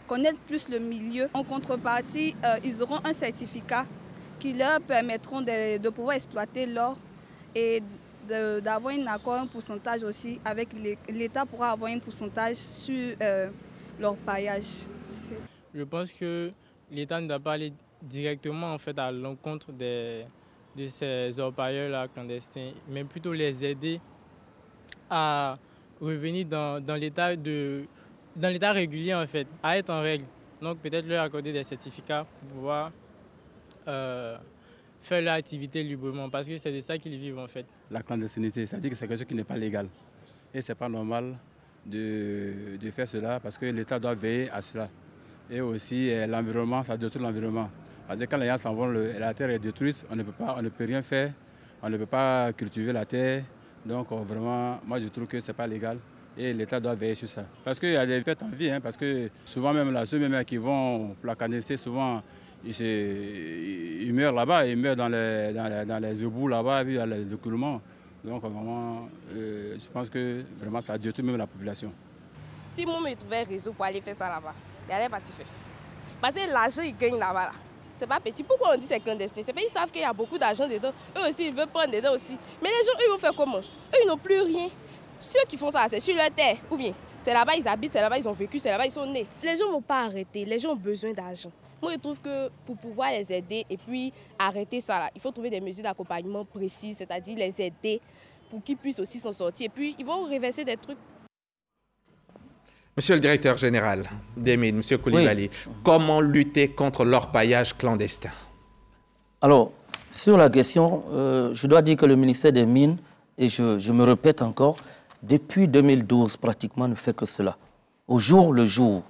connaître plus le milieu. En contrepartie, euh, ils auront un certificat qui leur permettront de, pouvoir exploiter l'or et d'avoir un accord, un pourcentage aussi avec l'État pourra avoir un pourcentage sur euh, leur paillage. Je pense que l'État ne doit pas aller directement en fait à l'encontre de ces orpailleurs clandestins, mais plutôt les aider à revenir dans, l'état dans l'état régulier en fait, à être en règle. Donc peut-être leur accorder des certificats pour pouvoir euh, faire leur activité librement parce que c'est de ça qu'ils vivent en fait. La clandestinité, c'est-à-dire que c'est quelque chose qui n'est pas légal. Et c'est pas normal de, faire cela parce que l'État doit veiller à cela. Et aussi euh, l'environnement, ça détruit l'environnement. Parce que quand les gens s'en vont, la terre est détruite, on ne, peut pas, on ne peut rien faire, on ne peut pas cultiver la terre. Donc euh, vraiment, moi je trouve que ce n'est pas légal et l'État doit veiller sur ça. Parce qu'il y a des pertes en vie, hein, parce que souvent même là, ceux même qui vont pour la souvent ils meurent là-bas, ils meurent dans les, dans les, dans les là-bas, dans les écoulements. Donc vraiment, euh, je pense que vraiment ça détruit même la population. Si moi me trouvais réseau pour aller faire ça là-bas, il allait pas faire. Parce que l'argent ils gagnent là-bas, là. c'est pas petit. Pourquoi on dit c'est clandestin C'est parce qu'ils savent qu'il y a beaucoup d'argent dedans. Eux aussi, ils veulent prendre dedans aussi. Mais les gens, eux, ils vont faire comment Eux, ils n'ont plus rien. Ceux qui font ça, c'est sur leur terre ou bien c'est là-bas ils habitent, c'est là-bas ils ont vécu, c'est là-bas ils sont nés. Les gens ne vont pas arrêter, les gens ont besoin d'argent. Moi, je trouve que pour pouvoir les aider et puis arrêter ça, il faut trouver des mesures d'accompagnement précises, c'est-à-dire les aider pour qu'ils puissent aussi s'en sortir. Et puis, ils vont reverser des trucs Monsieur le directeur général des mines, Monsieur Koulibaly, comment lutter contre paillage clandestin Alors, sur la question, euh, je dois dire que le ministère des Mines, et je, me répète encore, depuis 2012 pratiquement ne fait que cela. Au jour le jour,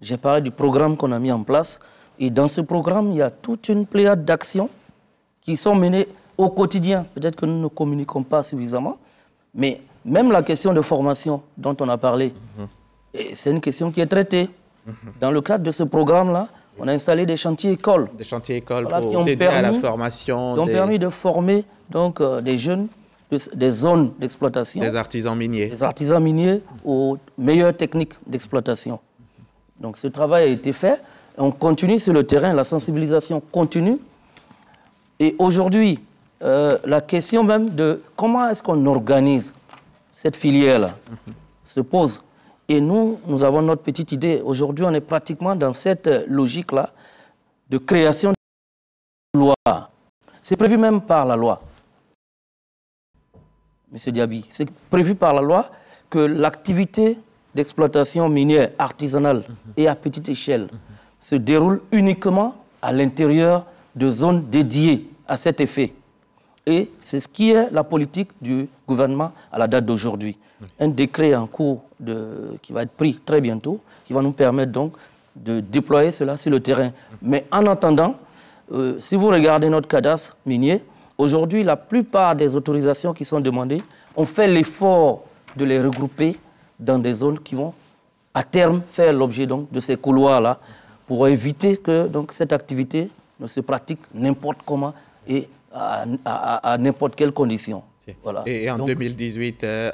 j'ai parlé du programme qu'on a mis en place. Et dans ce programme, il y a toute une pléiade d'actions qui sont menées au quotidien. Peut-être que nous ne communiquons pas suffisamment, mais même la question de formation dont on a parlé, mhm. eh, c'est une question qui est traitée. Mhm. Dans le cadre de ce programme-là, on a installé des chantiers écoles. Des chantiers écoles pour aider à la formation. Qui ont permis de former euh, des jeunes des zones d'exploitation. Des artisans miniers. Des artisans miniers aux meilleures techniques d'exploitation. Donc ce travail a été fait. On continue sur le terrain, la sensibilisation continue. Et aujourd'hui, euh, la question même de comment est-ce qu'on organise cette filière-là se pose. Et nous, nous avons notre petite idée. Aujourd'hui, on est pratiquement dans cette logique-là de création de loi. C'est prévu même par la loi. Monsieur Diaby, c'est prévu par la loi que l'activité d'exploitation minière artisanale et à petite échelle se déroule uniquement à l'intérieur de zones dédiées à cet effet. Et c'est ce qui est la politique du gouvernement à la date d'aujourd'hui. Un décret en cours de, qui va être pris très bientôt, qui va nous permettre donc de déployer cela sur le terrain. Mais en attendant, euh, si vous regardez notre cadastre minier, aujourd'hui, la plupart des autorisations qui sont demandées ont fait l'effort de les regrouper dans des zones qui vont à terme faire l'objet donc de ces couloirs-là pour éviter que donc, cette activité ne se pratique n'importe comment et à, n'importe quelle condition. Voilà. Et en 2018, euh,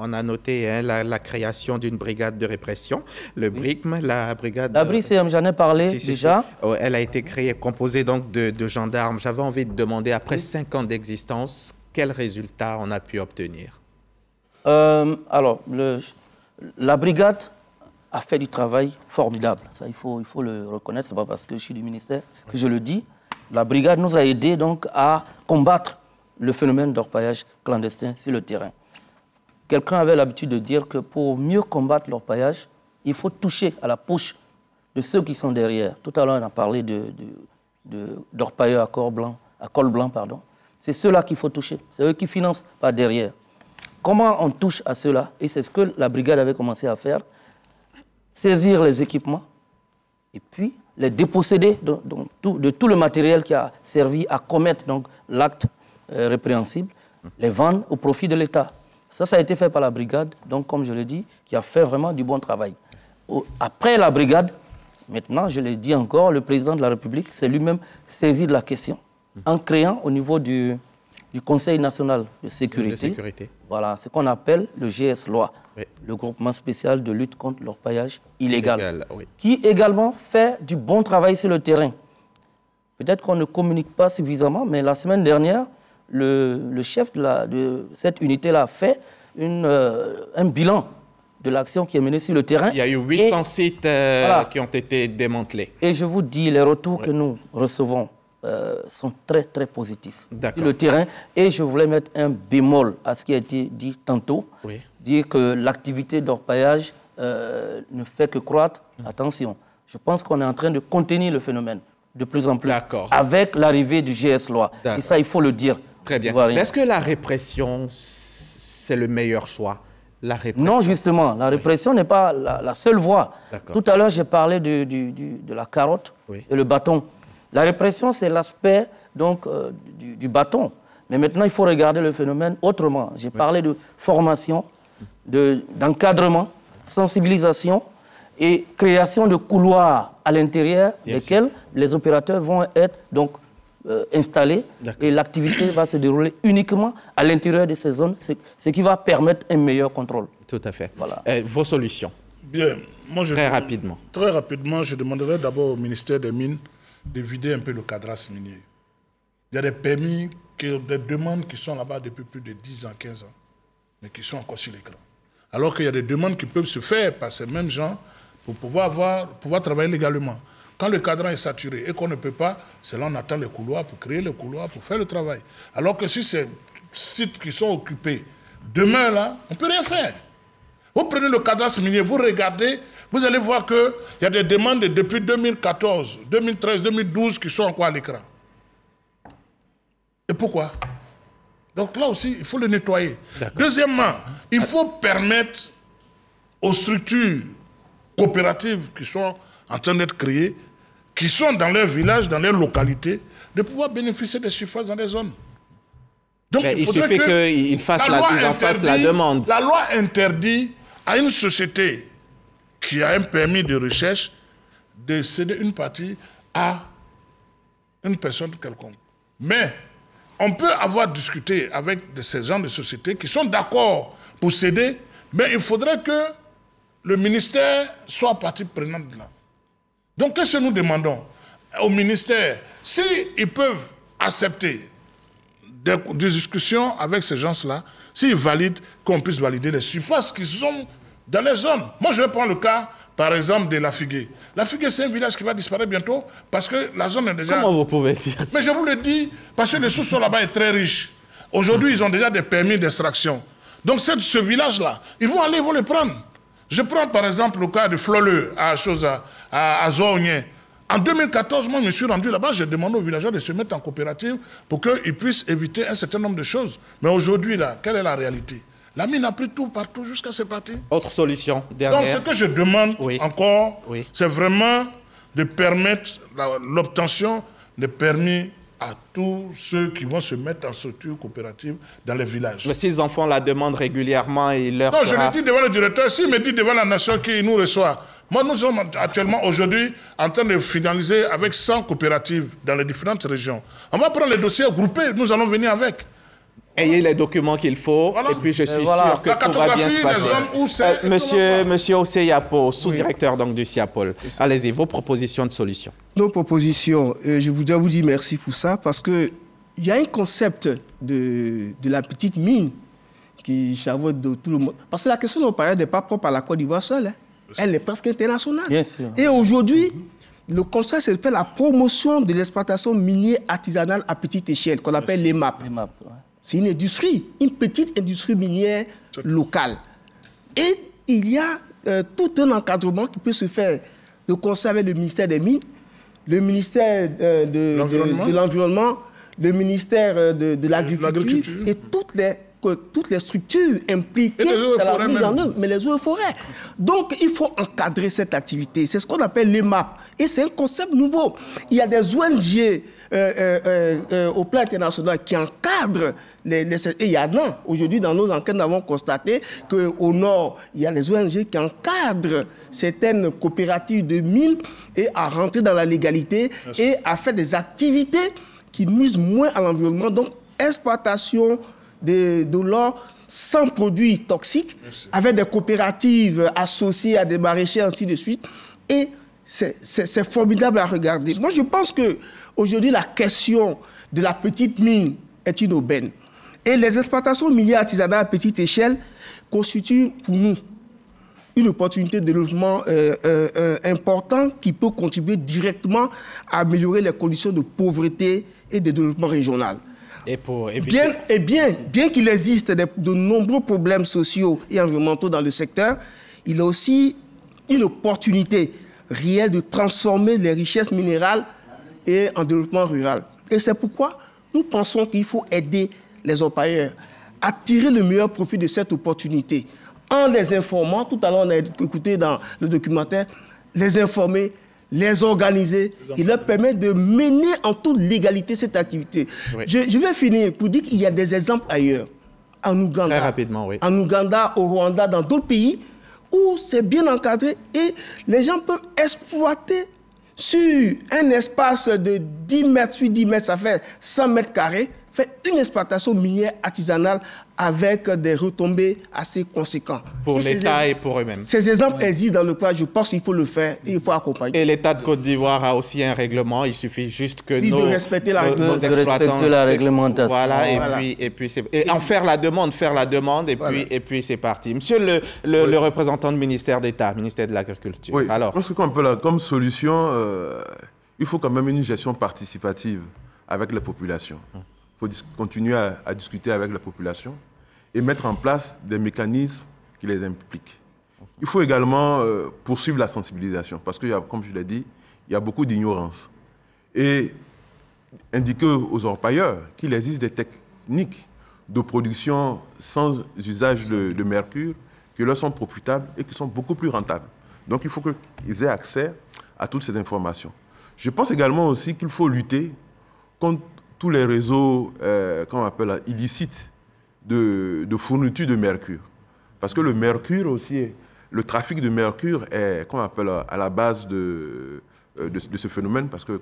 on, a noté hein, la, création d'une brigade de répression, le BRICM, la brigade... La BRICM, hein, j'en ai parlé déjà. elle a été créée, composée donc de, gendarmes. J'avais envie de demander, après cinq ans d'existence, quels résultats on a pu obtenir euh, Alors, le, la brigade a fait du travail formidable. Ça, il faut, le reconnaître. Ce pas parce que je suis du ministère que je le dis. La brigade nous a aidés donc à combattre le phénomène d'orpaillage clandestin sur le terrain. Quelqu'un avait l'habitude de dire que pour mieux combattre l'orpaillage, il faut toucher à la poche de ceux qui sont derrière. Tout à l'heure, on a parlé d'orpailleurs à, corps blanc, à col blanc. pardon. C'est ceux-là qu'il faut toucher. C'est eux qui financent par derrière. Comment on touche à cela Et c'est ce que la brigade avait commencé à faire saisir les équipements et puis les déposséder de, de, tout, le matériel qui a servi à commettre l'acte euh, répréhensible, les vendre au profit de l'État. Ça, ça a été fait par la brigade, donc comme je l'ai dit, qui a fait vraiment du bon travail. après la brigade, maintenant, je l'ai dit encore, le président de la République s'est lui-même saisi de la question en créant au niveau du, du Conseil national de sécurité. Voilà, ce qu'on appelle le GS Loi, le groupement spécial de lutte contre l'orpaillage illégal, illégal qui également fait du bon travail sur le terrain. Peut-être qu'on ne communique pas suffisamment, mais la semaine dernière, le, chef de, la, de cette unité-là a fait une, euh, un bilan de l'action qui est menée sur le terrain. Il y a eu 800 sites euh, qui ont été démantelés. Et je vous dis les retours que nous recevons euh, sont très, très positifs sur le terrain. Et je voulais mettre un bémol à ce qui a été dit tantôt, dire que l'activité d'orpaillage euh, ne fait que croître. Mmh. Attention, je pense qu'on est en train de contenir le phénomène de plus en plus avec l'arrivée du GS Loi. Et ça, il faut le dire. Très bien. Est-ce que la répression, c'est le meilleur choix la répression. Non, justement, la répression n'est pas la, seule voie. Tout à l'heure, j'ai parlé de la carotte et le bâton. La répression, c'est l'aspect donc euh, du, bâton. Mais maintenant, il faut regarder le phénomène autrement. J'ai parlé de formation, d'encadrement, sensibilisation et création de couloirs à l'intérieur desquels les opérateurs vont être donc euh, installés et l'activité va se dérouler uniquement à l'intérieur de ces zones, ce, qui va permettre un meilleur contrôle. Tout à fait. Voilà. Eh, vos solutions Bien. très rapidement. Très rapidement, je demanderai d'abord au ministère des Mines de vider un peu le cadras minier. Il y a des permis, des demandes qui sont là-bas depuis plus de 10 ans, 15 ans, mais qui sont encore sur l'écran. Alors qu'il y a des demandes qui peuvent se faire par ces mêmes gens pour pouvoir, avoir, pouvoir travailler légalement. Quand le cadran est saturé et qu'on ne peut pas, c'est là qu'on attend les couloirs pour créer les couloirs, pour faire le travail. Alors que si ces sites qui sont occupés, demain là, on ne peut rien faire. Vous prenez le cadastre minier, vous regardez, vous allez voir qu'il y a des demandes depuis 2014, 2013, 2012 qui sont encore à l'écran. Et pourquoi Donc là aussi, il faut le nettoyer. Deuxièmement, il faut permettre aux structures coopératives qui sont en train d'être créées, qui sont dans leurs villages, dans leurs localités, de pouvoir bénéficier des surfaces dans les zones. Donc, il, suffit qu'ils fassent la, demande. La loi interdit à une société qui a un permis de recherche de céder une partie à une personne quelconque. Mais on peut avoir discuté avec ces gens de société qui sont d'accord pour céder, mais il faudrait que le ministère soit partie prenante de là. Donc qu'est-ce que nous demandons au ministère S'ils peuvent accepter des discussions avec ces gens-là, s'ils valident, qu'on puisse valider les surfaces qui sont dans les zones. Moi, je vais prendre le cas, par exemple, de la Figuée. La Figuée, c'est un village qui va disparaître bientôt parce que la zone est déjà. Comment vous pouvez dire Mais je vous le dis, parce que les sous sont là-bas est très riches. Aujourd'hui, ils ont déjà des permis d'extraction. Donc, ce village-là, ils vont aller, ils vont le prendre. Je prends par exemple le cas de Floleux à Chosa, à, à En 2014, moi, je me suis rendu là-bas, j'ai demandé aux villageois de se mettre en coopérative pour qu'ils puissent éviter un certain nombre de choses. Mais aujourd'hui, là, quelle est la réalité la mine a pris tout partout jusqu'à ses parties. Autre solution, dernière. Donc ce que je demande encore, c'est vraiment de permettre l'obtention de permis à tous ceux qui vont se mettre en structure coopérative dans les villages. Mais s'ils enfants la demandent régulièrement, et leur Non, je le dis devant le directeur, s'il me dis devant la nation qui nous reçoit. Moi, nous sommes actuellement aujourd'hui en train de finaliser avec 100 coopératives dans les différentes régions. On va prendre les dossiers groupés, nous allons venir avec ayez les documents qu'il faut, et puis je suis sûr que tout va bien se passer. Euh, monsieur, monsieur Yapo, sous-directeur donc du CIAPOL, allez-y, vos propositions de solutions. Nos propositions, euh, je voudrais vous dire merci pour ça, parce que il y a un concept de, de la petite mine qui chavote de tout le monde. Parce que la question dont on n'est pas propre à la Côte d'Ivoire seule. Hein. Elle est presque internationale. Bien sûr. Et aujourd'hui, mm-hmm. le conseil, c'est de faire la promotion de l'exploitation minière artisanale à petite échelle, qu'on appelle les MAP. Les c'est une industrie, une petite industrie minière locale. Et il y a euh, tout un encadrement qui peut se faire de concert avec le ministère des Mines, le ministère euh, de l'Environnement, le ministère euh, de, l'Agriculture et toutes les, toutes les structures impliquées dans la mise en œuvre, mais les eaux et forêts. Donc, il faut encadrer cette activité. C'est ce qu'on appelle l'EMAP. Et c'est un concept nouveau. Il y a des ONG au plan international qui encadrent et il y en a. Aujourd'hui, dans nos enquêtes, nous avons constaté qu'au Nord, il y a les ONG qui encadrent certaines coopératives de mines et à rentrer dans la légalité et à faire des activités qui nuisent moins à l'environnement. Donc, exploitation de, l'or sans produits toxiques, avec des coopératives associées à des maraîchers, ainsi de suite. Et c'est formidable à regarder. Moi, je pense que aujourd'hui, la question de la petite mine est une aubaine. Et les exploitations minières artisanales à petite échelle constituent pour nous une opportunité de développement euh, euh, euh, important qui peut contribuer directement à améliorer les conditions de pauvreté et de développement régional. Et, pour bien, et bien, bien qu'il existe de, nombreux problèmes sociaux et environnementaux dans le secteur, il y a aussi une opportunité réelle de transformer les richesses minérales en développement rural. Et c'est pourquoi nous pensons qu'il faut aider les employeurs, à le meilleur profit de cette opportunité en les informant. Tout à l'heure, on a écouté dans le documentaire, les informer, les organiser. Il leur permet de mener en toute légalité cette activité. Je, vais finir pour dire qu'il y a des exemples ailleurs. En Ouganda, en Ouganda, au Rwanda, dans d'autres pays, où c'est bien encadré et les gens peuvent exploiter sur un espace de 10 mètres, 8 10 mètres, ça fait 100 mètres carrés, fait une exploitation minière artisanale avec des retombées assez conséquentes. Pour l'État et pour eux-mêmes. Ces exemples existent dans le cas, je pense qu'il faut le faire il faut accompagner. Et l'État de Côte d'Ivoire a aussi un règlement, il suffit juste que nos, de respecter la, respecter la réglementation. Voilà, et puis, et puis et en faire la demande, faire la demande, et puis, et puis c'est parti. Monsieur le, représentant du ministère d'État, ministère de l'Agriculture. Oui, alors. pense qu'on peut, comme solution, euh, il faut quand même une gestion participative avec la population. Hum faut continuer à, discuter avec la population et mettre en place des mécanismes qui les impliquent. Il faut également euh, poursuivre la sensibilisation parce que, comme je l'ai dit, il y a beaucoup d'ignorance. Et indiquer aux orpailleurs qu'il existe des techniques de production sans usage de, de mercure qui leur sont profitables et qui sont beaucoup plus rentables. Donc il faut qu'ils aient accès à toutes ces informations. Je pense également aussi qu'il faut lutter contre tous les réseaux, euh, qu'on appelle illicites, de, fourniture de mercure. Parce que le mercure aussi, le trafic de mercure est, qu'on appelle, à la base de, euh, ce phénomène, parce que,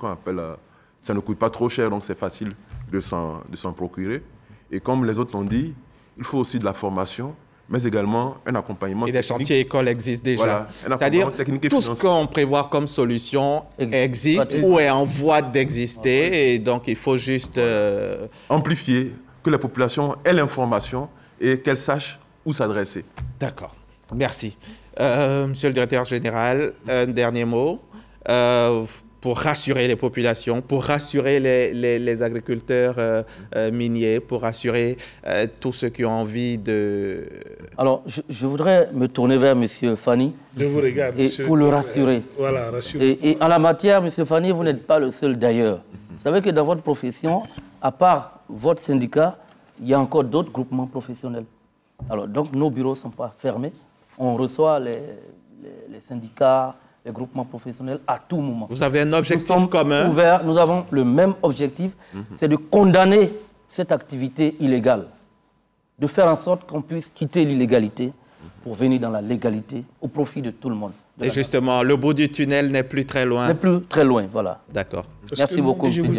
ça ne coûte pas trop cher, donc c'est facile de s'en procurer. Et comme les autres l'ont dit, il faut aussi de la formation, mais également un accompagnement. Et des chantiers écoles existent déjà. Voilà, C'est-à-dire tout ce qu'on prévoit comme solution existe, ou est en voie d'exister, ah, et donc il faut juste euh, amplifier que la population ait l'information et qu'elle sache où s'adresser. D'accord. Merci. Euh, monsieur le directeur général, un dernier mot. Euh, pour rassurer les populations, pour rassurer les, les, agriculteurs euh, euh, miniers, pour rassurer euh, tous ceux qui ont envie de... Alors, je, voudrais me tourner vers M. Fanny. vous Pour le rassurer. Voilà, rassurer. Et, et, en la matière, M. Fanny, vous n'êtes pas le seul d'ailleurs. Vous savez que dans votre profession, à part votre syndicat, il y a encore d'autres groupements professionnels. Alors, donc, nos bureaux ne sont pas fermés. On reçoit les, les syndicats, les groupements professionnels à tout moment. Vous avez un objectif nous commun ouverts, Nous avons le même objectif, mhm. c'est de condamner cette activité illégale, de faire en sorte qu'on puisse quitter l'illégalité mhm. pour venir dans la légalité au profit de tout le monde. Et justement, le bout du tunnel n'est plus très loin. N'est plus très loin, voilà. D'accord. Merci beaucoup, vous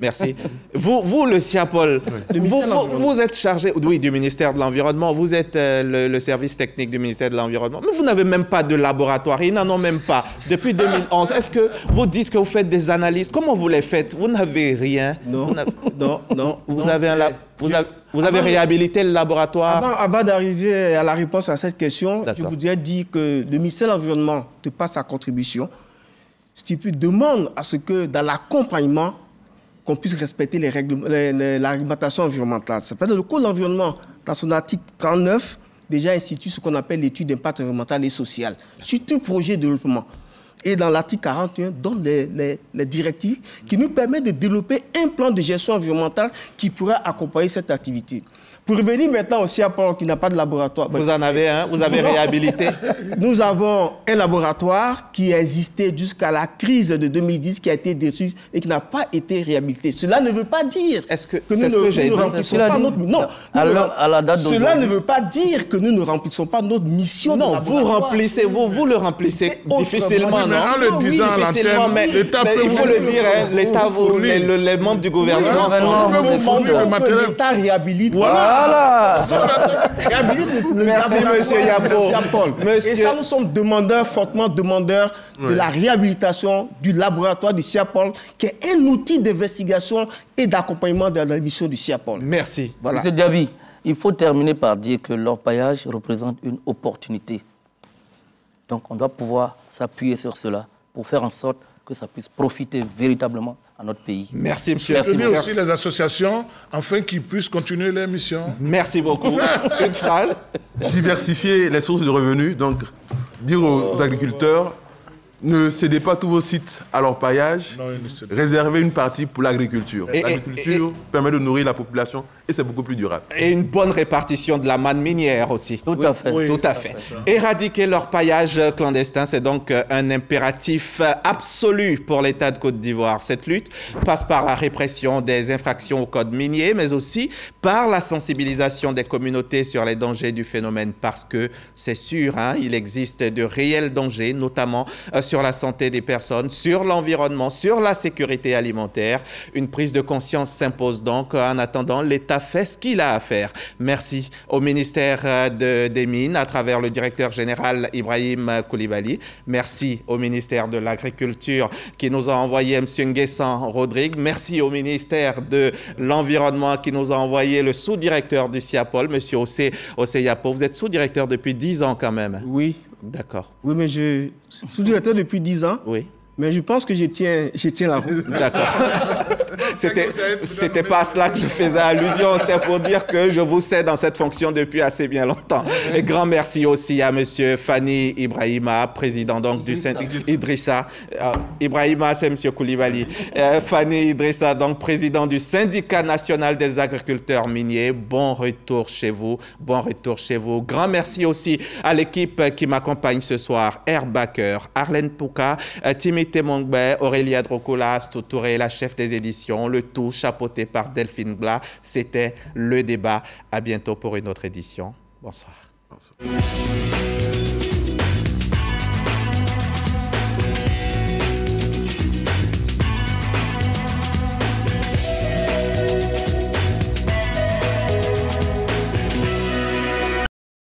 Merci. vous, le CIAPOL, vous, êtes chargé du ministère de l'Environnement, vous êtes euh, le, service technique du ministère de l'Environnement, mais vous n'avez même pas de laboratoire, ils n'en ont même pas. Depuis 2011, est-ce que vous dites que vous faites des analyses Comment vous les faites Vous n'avez rien. Non, vous non, non. Vous avez réhabilité le laboratoire Avant, d'arriver à la réponse à cette question, je voudrais dit que le ministère de l'Environnement te passe sa contribution stipule demande à ce que dans l'accompagnement, qu'on puisse respecter les règles, environnementale. s'appelle le Code de l'environnement, dans son article 39, déjà institue ce qu'on appelle l'étude d'impact environnemental et social sur tout projet de développement. Et dans l'article 41, donne les, directives qui nous permettent de développer un plan de gestion environnementale qui pourrait accompagner cette activité. Pour revenir maintenant aussi à Paul qui n'a pas de laboratoire. Vous en avez un, vous avez réhabilité. Nous avons un laboratoire qui existait jusqu'à la crise de 2010, qui a été détruit et qui n'a pas été réhabilité. Cela ne veut pas dire que, nous ne, remplissons pas notre mission. cela ne veut pas dire que nous ne remplissons pas notre mission. Non, vous remplissez, vous, vous le remplissez difficilement, non le oui, difficilement, mais, il faut le dire, hein, l'État, les, les membres du gouvernement, l'État réhabilite. Voilà. Voilà. Merci, monsieur Yapol. Et ça, nous sommes demandeurs, fortement demandeurs de la réhabilitation du laboratoire du CIAPOL, qui est un outil d'investigation et d'accompagnement de la mission du CIAPOL. Merci. Voilà. Monsieur Diaby, il faut terminer par dire que l'empaillage représente une opportunité. Donc, on doit pouvoir s'appuyer sur cela pour faire en sorte que ça puisse profiter véritablement notre pays. Merci, monsieur. Merci aussi les associations, afin qu'ils puissent continuer leur mission. Merci beaucoup. Une phrase. Diversifier les sources de revenus. Donc, dire aux agriculteurs, ne cédez pas tous vos sites à leur paillage, Réservez une partie pour l'agriculture. L'agriculture permet de nourrir la population c'est beaucoup plus durable. Et une bonne répartition de la manne minière aussi. Tout à fait. tout, à fait. Éradiquer leur paillage clandestin, c'est donc euh, un impératif euh, absolu pour l'État de Côte d'Ivoire. Cette lutte passe par la répression des infractions au code minier, mais aussi par la sensibilisation des communautés sur les dangers du phénomène, parce que c'est sûr, hein, il existe de réels dangers, notamment euh, sur la santé des personnes, sur l'environnement, sur la sécurité alimentaire. Une prise de conscience s'impose donc. En attendant, l'État fait ce qu'il a à faire. Merci au ministère euh, de, des Mines à travers le directeur général Ibrahim Koulibaly. Merci au ministère de l'Agriculture qui nous a envoyé M. Nguessan Rodrigue. Merci au ministère de l'Environnement qui nous a envoyé le sous-directeur du CIAPOL, M. Ossé, Ossé Vous êtes sous-directeur depuis 10 ans quand même. Oui. D'accord. Oui, mais je sous-directeur depuis 10 ans. Oui. Mais je pense que je tiens, je tiens la route. D'accord. c'était, pas cela que je faisais allusion. C'était pour dire que je vous sais dans cette fonction depuis assez bien longtemps. Et grand merci aussi à Monsieur Fanny Ibrahima, président donc du syndicat Idrissa. Euh, Ibrahima, c'est Monsieur Koulibaly. Euh, Fanny Idrissa, donc président du syndicat national des agriculteurs miniers. Bon retour chez vous. Bon retour chez vous. Grand merci aussi à l'équipe qui m'accompagne ce soir. Airbacker, Arlene Pouka, euh, Timmy Mongbe, Aurélia Droculas, Touré, la chef des éditions le tout chapeauté par Delphine Blas. C'était le débat. À bientôt pour une autre édition. Bonsoir.